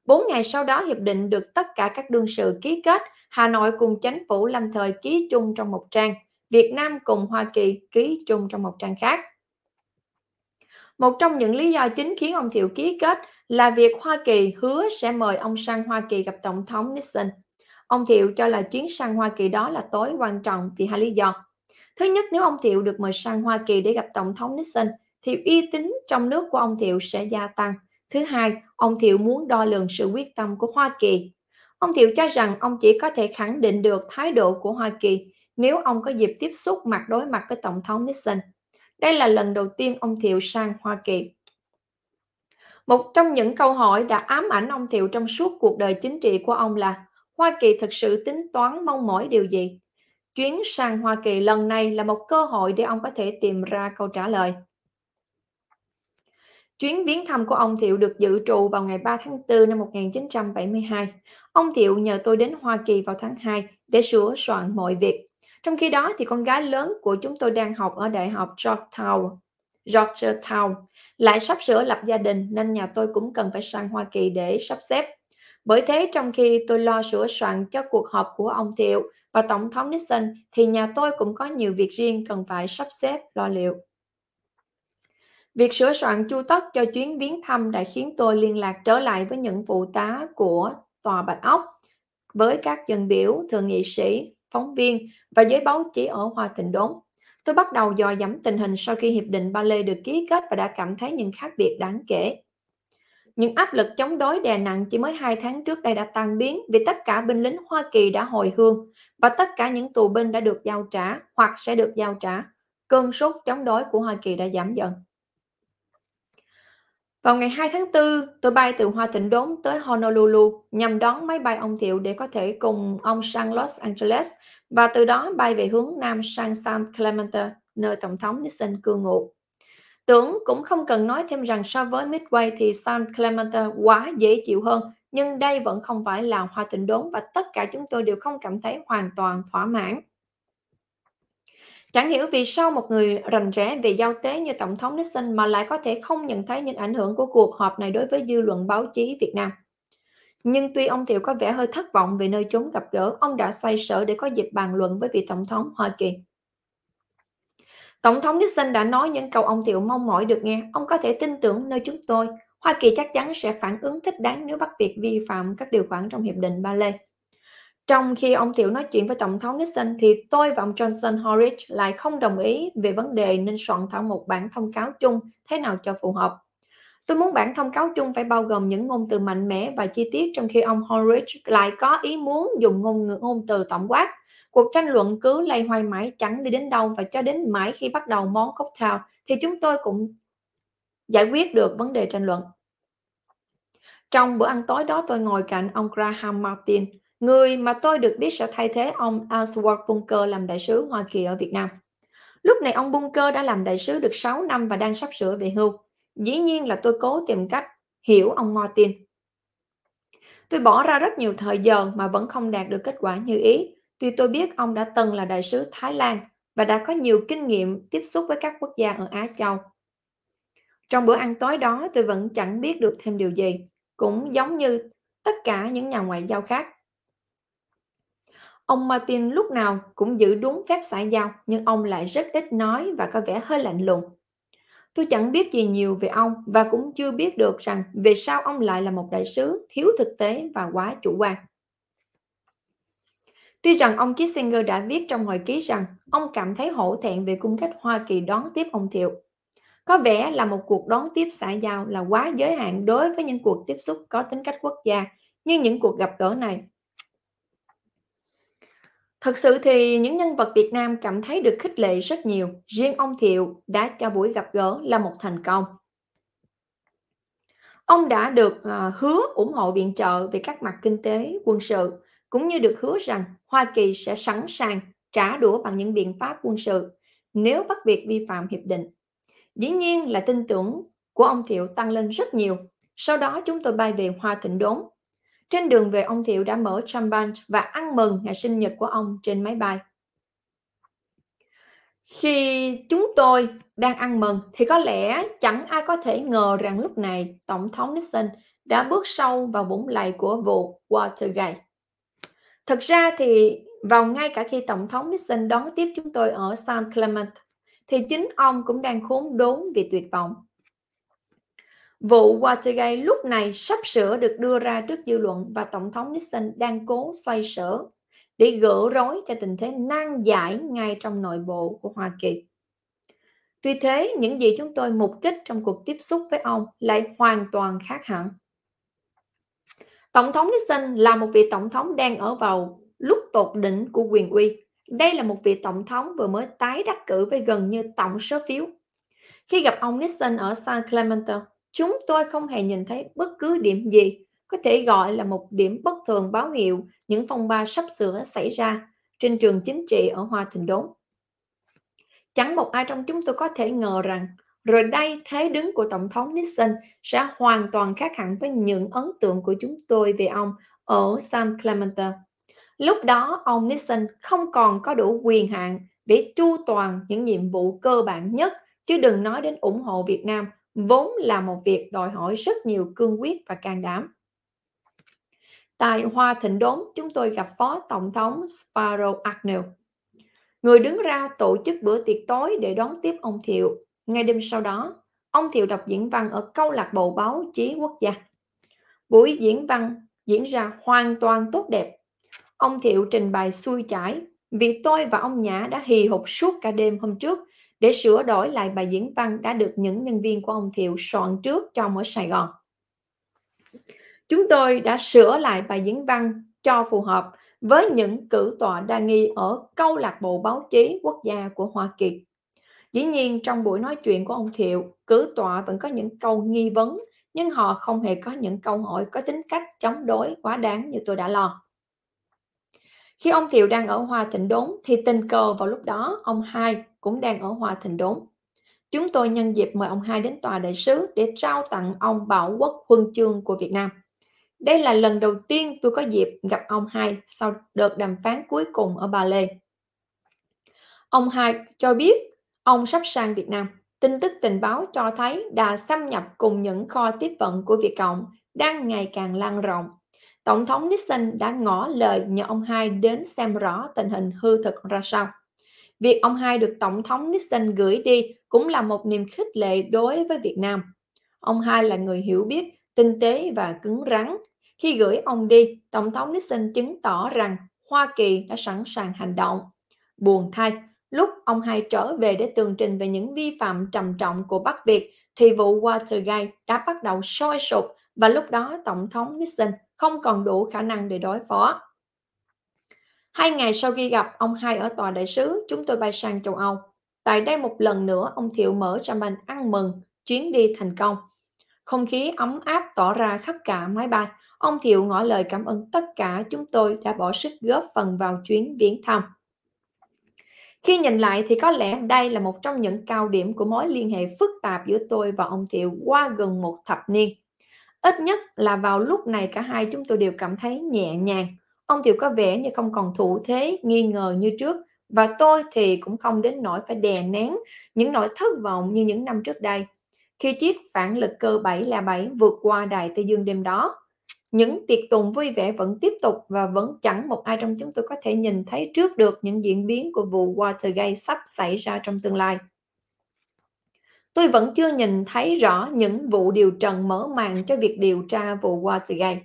Bốn ngày sau đó, hiệp định được tất cả các đương sự ký kết, Hà Nội cùng chính phủ lâm thời ký chung trong một trang. Việt Nam cùng Hoa Kỳ ký chung trong một trang khác. Một trong những lý do chính khiến ông Thiệu ký kết là việc Hoa Kỳ hứa sẽ mời ông sang Hoa Kỳ gặp Tổng thống Nixon. Ông Thiệu cho là chuyến sang Hoa Kỳ đó là tối quan trọng vì hai lý do. Thứ nhất, nếu ông Thiệu được mời sang Hoa Kỳ để gặp Tổng thống Nixon, thì uy tín trong nước của ông Thiệu sẽ gia tăng. Thứ hai, ông Thiệu muốn đo lường sự quyết tâm của Hoa Kỳ. Ông Thiệu cho rằng ông chỉ có thể khẳng định được thái độ của Hoa Kỳ nếu ông có dịp tiếp xúc mặt đối mặt với Tổng thống Nixon. Đây là lần đầu tiên ông Thiệu sang Hoa Kỳ. Một trong những câu hỏi đã ám ảnh ông Thiệu trong suốt cuộc đời chính trị của ông là Hoa Kỳ thực sự tính toán mong mỏi điều gì? Chuyến sang Hoa Kỳ lần này là một cơ hội để ông có thể tìm ra câu trả lời. Chuyến viếng thăm của ông Thiệu được dự trù vào ngày 3 tháng 4 năm 1972. Ông Thiệu nhờ tôi đến Hoa Kỳ vào tháng 2 để sửa soạn mọi việc. Trong khi đó thì con gái lớn của chúng tôi đang học ở đại học Georgetown, Georgetown lại sắp sửa lập gia đình nên nhà tôi cũng cần phải sang Hoa Kỳ để sắp xếp. Bởi thế trong khi tôi lo sửa soạn cho cuộc họp của ông Thiệu và Tổng thống Nixon thì nhà tôi cũng có nhiều việc riêng cần phải sắp xếp lo liệu. Việc sửa soạn chu tất cho chuyến viếng thăm đã khiến tôi liên lạc trở lại với những phụ tá của Tòa Bạch Ốc với các dân biểu, thượng nghị sĩ, phóng viên và giới báo chí ở Hoa Thịnh Đốn. Tôi bắt đầu dò dẫm tình hình sau khi Hiệp định Ba Lê được ký kết và đã cảm thấy những khác biệt đáng kể. Những áp lực chống đối đè nặng chỉ mới hai tháng trước đây đã tan biến vì tất cả binh lính Hoa Kỳ đã hồi hương và tất cả những tù binh đã được giao trả hoặc sẽ được giao trả. Cơn sốt chống đối của Hoa Kỳ đã giảm dần. Vào ngày 2 tháng 4, tôi bay từ Hoa Thịnh Đốn tới Honolulu nhằm đón máy bay ông Thiệu để có thể cùng ông sang Los Angeles và từ đó bay về hướng nam sang San Clemente, nơi Tổng thống Nixon cư ngụ. Tưởng cũng không cần nói thêm rằng so với Midway thì San Clemente quá dễ chịu hơn, nhưng đây vẫn không phải là Hoa Thịnh Đốn và tất cả chúng tôi đều không cảm thấy hoàn toàn thỏa mãn. Chẳng hiểu vì sao một người rành rẽ về giao tế như Tổng thống Nixon mà lại có thể không nhận thấy những ảnh hưởng của cuộc họp này đối với dư luận báo chí Việt Nam. Nhưng tuy ông Thiệu có vẻ hơi thất vọng về nơi chúng gặp gỡ, ông đã xoay sở để có dịp bàn luận với vị Tổng thống Hoa Kỳ. Tổng thống Nixon đã nói những câu ông Thiệu mong mỏi được nghe. Ông có thể tin tưởng nơi chúng tôi, Hoa Kỳ chắc chắn sẽ phản ứng thích đáng nếu bắt việc vi phạm các điều khoản trong Hiệp định Ba Lê. Trong khi ông Tiểu nói chuyện với Tổng thống Nixon thì tôi và ông Johnson Horridge lại không đồng ý về vấn đề nên soạn thảo một bản thông cáo chung thế nào cho phù hợp. Tôi muốn bản thông cáo chung phải bao gồm những ngôn từ mạnh mẽ và chi tiết trong khi ông Horridge lại có ý muốn dùng ngôn ngữ ngôn từ tổng quát. Cuộc tranh luận cứ lây hoay mãi chẳng đi đến đâu và cho đến mãi khi bắt đầu món cocktail thì chúng tôi cũng giải quyết được vấn đề tranh luận. Trong bữa ăn tối đó tôi ngồi cạnh ông Graham Martin, người mà tôi được biết sẽ thay thế ông Answar Bunker làm đại sứ Hoa Kỳ ở Việt Nam. Lúc này ông Bunker đã làm đại sứ được 6 năm và đang sắp sửa về hưu. Dĩ nhiên là tôi cố tìm cách hiểu ông Martin. Tôi bỏ ra rất nhiều thời giờ mà vẫn không đạt được kết quả như ý. Tuy tôi biết ông đã từng là đại sứ Thái Lan và đã có nhiều kinh nghiệm tiếp xúc với các quốc gia ở Á Châu. Trong bữa ăn tối đó tôi vẫn chẳng biết được thêm điều gì, cũng giống như tất cả những nhà ngoại giao khác. Ông Martin lúc nào cũng giữ đúng phép xã giao, nhưng ông lại rất ít nói và có vẻ hơi lạnh lùng. Tôi chẳng biết gì nhiều về ông và cũng chưa biết được rằng vì sao ông lại là một đại sứ thiếu thực tế và quá chủ quan. Tuy rằng ông Kissinger đã viết trong hồi ký rằng ông cảm thấy hổ thẹn về cung cách Hoa Kỳ đón tiếp ông Thiệu. Có vẻ là một cuộc đón tiếp xã giao là quá giới hạn đối với những cuộc tiếp xúc có tính cách quốc gia như những cuộc gặp gỡ này Thật sự thì những nhân vật Việt Nam cảm thấy được khích lệ rất nhiều, riêng ông Thiệu đã cho buổi gặp gỡ là một thành công. Ông đã được à, hứa ủng hộ viện trợ về các mặt kinh tế, quân sự, cũng như được hứa rằng Hoa Kỳ sẽ sẵn sàng trả đũa bằng những biện pháp quân sự nếu bắt việc vi phạm hiệp định. Dĩ nhiên là tin tưởng của ông Thiệu tăng lên rất nhiều. Sau đó chúng tôi bay về Hoa Thịnh Đốn trên đường về ông Thiệu đã mở champagne và ăn mừng ngày sinh nhật của ông trên máy bay. Khi chúng tôi đang ăn mừng thì có lẽ chẳng ai có thể ngờ rằng lúc này Tổng thống Nixon đã bước sâu vào vũng lầy của vụ Watergate. Thực ra thì vào ngay cả khi Tổng thống Nixon đón tiếp chúng tôi ở San Clemente thì chính ông cũng đang khốn đốn vì tuyệt vọng. Vụ Watergate lúc này sắp sửa được đưa ra trước dư luận và Tổng thống Nixon đang cố xoay sở để gỡ rối cho tình thế nan giải ngay trong nội bộ của Hoa Kỳ. Tuy thế, những gì chúng tôi mục kích trong cuộc tiếp xúc với ông lại hoàn toàn khác hẳn. Tổng thống Nixon là một vị tổng thống đang ở vào lúc tột đỉnh của quyền uy. Đây là một vị tổng thống vừa mới tái đắc cử với gần như tổng số phiếu. Khi gặp ông Nixon ở San Clemente, Chúng tôi không hề nhìn thấy bất cứ điểm gì có thể gọi là một điểm bất thường báo hiệu những phong ba sắp sửa xảy ra trên trường chính trị ở Hoa Thịnh Đốn. Chẳng một ai trong chúng tôi có thể ngờ rằng rồi đây thế đứng của Tổng thống Nixon sẽ hoàn toàn khác hẳn với những ấn tượng của chúng tôi về ông ở San Clemente. Lúc đó, ông Nixon không còn có đủ quyền hạn để chu toàn những nhiệm vụ cơ bản nhất, chứ đừng nói đến ủng hộ Việt Nam – vốn là một việc đòi hỏi rất nhiều cương quyết và can đảm. Tại Hoa Thịnh Đốn, chúng tôi gặp Phó Tổng thống Sparrow Agnew, người đứng ra tổ chức bữa tiệc tối để đón tiếp ông Thiệu. Ngay đêm sau đó, ông Thiệu đọc diễn văn ở câu lạc bộ báo chí quốc gia. Buổi diễn văn diễn ra hoàn toàn tốt đẹp. Ông Thiệu trình bày xuôi chải vì tôi và ông Nhã đã hì hục suốt cả đêm hôm trước để sửa đổi lại bài diễn văn đã được những nhân viên của ông Thiệu soạn trước cho ông ở Sài Gòn. Chúng tôi đã sửa lại bài diễn văn cho phù hợp với những cử tọa đa nghi ở câu lạc bộ báo chí quốc gia của Hoa Kỳ. Dĩ nhiên trong buổi nói chuyện của ông Thiệu, cử tọa vẫn có những câu nghi vấn, nhưng họ không hề có những câu hỏi có tính cách chống đối quá đáng như tôi đã lo. Khi ông Thiệu đang ở Hòa Thịnh Đốn thì tình cờ vào lúc đó ông Hai cũng đang ở Hòa Thịnh Đốn. Chúng tôi nhân dịp mời ông Hai đến tòa đại sứ để trao tặng ông Bảo Quốc Huân chương của Việt Nam. Đây là lần đầu tiên tôi có dịp gặp ông Hai sau đợt đàm phán cuối cùng ở Bà Lê. Ông Hai cho biết ông sắp sang Việt Nam. Tin tức tình báo cho thấy đà xâm nhập cùng những kho tiếp vận của Việt Cộng đang ngày càng lan rộng Tổng thống Nixon đã ngỏ lời nhờ ông hai đến xem rõ tình hình hư thực ra sao. Việc ông hai được Tổng thống Nixon gửi đi cũng là một niềm khích lệ đối với Việt Nam. Ông hai là người hiểu biết, tinh tế và cứng rắn. Khi gửi ông đi, Tổng thống Nixon chứng tỏ rằng Hoa Kỳ đã sẵn sàng hành động. Buồn thay, lúc ông hai trở về để tường trình về những vi phạm trầm trọng của Bắc Việt, thì vụ Watergate đã bắt đầu sôi sụp và lúc đó Tổng thống Nixon không còn đủ khả năng để đối phó. Hai ngày sau khi gặp ông hai ở tòa đại sứ, chúng tôi bay sang châu Âu. Tại đây một lần nữa, ông Thiệu mở cho mình ăn mừng, chuyến đi thành công. Không khí ấm áp tỏ ra khắp cả máy bay. Ông Thiệu ngỏ lời cảm ơn tất cả chúng tôi đã bỏ sức góp phần vào chuyến viếng thăm. Khi nhìn lại thì có lẽ đây là một trong những cao điểm của mối liên hệ phức tạp giữa tôi và ông Thiệu qua gần một thập niên. Ít nhất là vào lúc này cả hai chúng tôi đều cảm thấy nhẹ nhàng. Ông Thiệu có vẻ như không còn thủ thế, nghi ngờ như trước. Và tôi thì cũng không đến nỗi phải đè nén những nỗi thất vọng như những năm trước đây. Khi chiếc phản lực cơ 7 là 7 vượt qua Đài Tây Dương đêm đó, những tiệc tùng vui vẻ vẫn tiếp tục và vẫn chẳng một ai trong chúng tôi có thể nhìn thấy trước được những diễn biến của vụ Watergate sắp xảy ra trong tương lai. Tôi vẫn chưa nhìn thấy rõ những vụ điều trần mở màn cho việc điều tra vụ Watergate.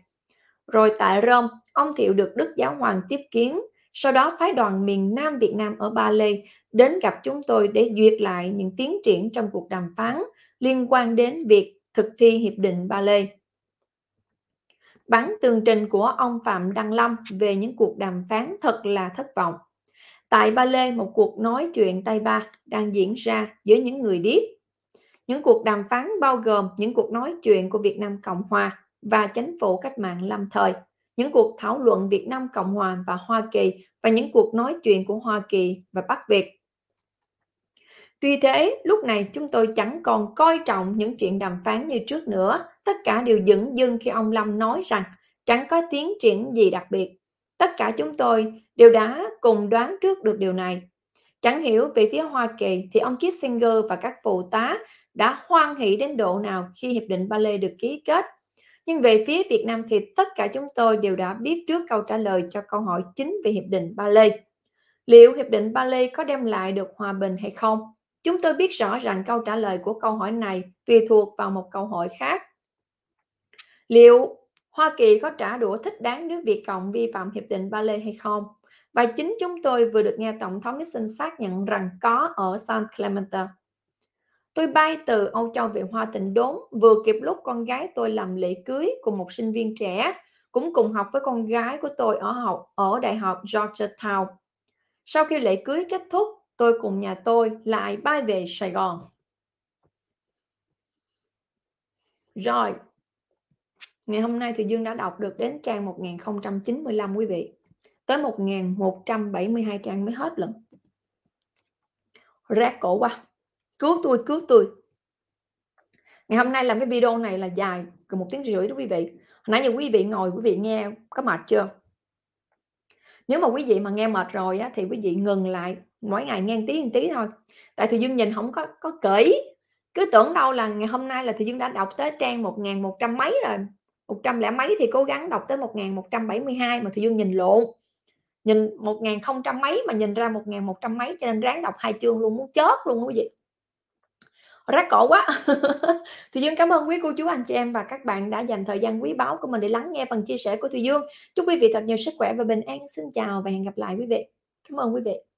Rồi tại Rome, ông Thiệu được Đức Giáo Hoàng tiếp kiến, sau đó phái đoàn miền Nam Việt Nam ở Ba Lê đến gặp chúng tôi để duyệt lại những tiến triển trong cuộc đàm phán liên quan đến việc thực thi Hiệp định Ba Lê. Bản tường trình của ông Phạm Đăng Lâm về những cuộc đàm phán thật là thất vọng. Tại Ba Lê, một cuộc nói chuyện tay ba đang diễn ra giữa những người điếc những cuộc đàm phán bao gồm những cuộc nói chuyện của Việt Nam Cộng Hòa và chính phủ cách mạng lâm thời, những cuộc thảo luận Việt Nam Cộng Hòa và Hoa Kỳ và những cuộc nói chuyện của Hoa Kỳ và Bắc Việt. Tuy thế, lúc này chúng tôi chẳng còn coi trọng những chuyện đàm phán như trước nữa. Tất cả đều dững dưng khi ông Lâm nói rằng chẳng có tiến triển gì đặc biệt. Tất cả chúng tôi đều đã cùng đoán trước được điều này. Chẳng hiểu về phía Hoa Kỳ thì ông Kissinger và các phụ tá đã hoan hỷ đến độ nào khi Hiệp định Ba-lê được ký kết. Nhưng về phía Việt Nam thì tất cả chúng tôi đều đã biết trước câu trả lời cho câu hỏi chính về Hiệp định Ba-lê. Liệu Hiệp định Ba-lê có đem lại được hòa bình hay không? Chúng tôi biết rõ rằng câu trả lời của câu hỏi này tùy thuộc vào một câu hỏi khác. Liệu Hoa Kỳ có trả đũa thích đáng nếu Việt Cộng vi phạm Hiệp định Ba Lê hay không? Và chính chúng tôi vừa được nghe Tổng thống Nixon xác nhận rằng có ở San Clemente. Tôi bay từ Âu Châu về Hoa Tịnh Đốn, vừa kịp lúc con gái tôi làm lễ cưới cùng một sinh viên trẻ, cũng cùng học với con gái của tôi ở học ở Đại học Georgetown. Sau khi lễ cưới kết thúc, tôi cùng nhà tôi lại bay về Sài Gòn. Rồi, ngày hôm nay thì Dương đã đọc được đến trang 1095 quý vị. Tới 1172 trang mới hết lần. Rác cổ qua cứu tôi cứu tôi ngày hôm nay làm cái video này là dài gần một tiếng rưỡi đó quý vị hồi nãy giờ quý vị ngồi quý vị nghe có mệt chưa nếu mà quý vị mà nghe mệt rồi á, thì quý vị ngừng lại mỗi ngày nghe tí tí thôi tại thì dương nhìn không có có kỹ cứ tưởng đâu là ngày hôm nay là thì dương đã đọc tới trang một một trăm mấy rồi một trăm lẻ mấy thì cố gắng đọc tới một một trăm bảy mươi hai mà thì dương nhìn lộn nhìn một 1000 không trăm mấy mà nhìn ra một một trăm mấy cho nên ráng đọc hai chương luôn muốn chết luôn quý vị rắc cổ quá Thùy Dương cảm ơn quý cô chú anh chị em và các bạn đã dành thời gian quý báu của mình để lắng nghe phần chia sẻ của Thùy Dương chúc quý vị thật nhiều sức khỏe và bình an xin chào và hẹn gặp lại quý vị cảm ơn quý vị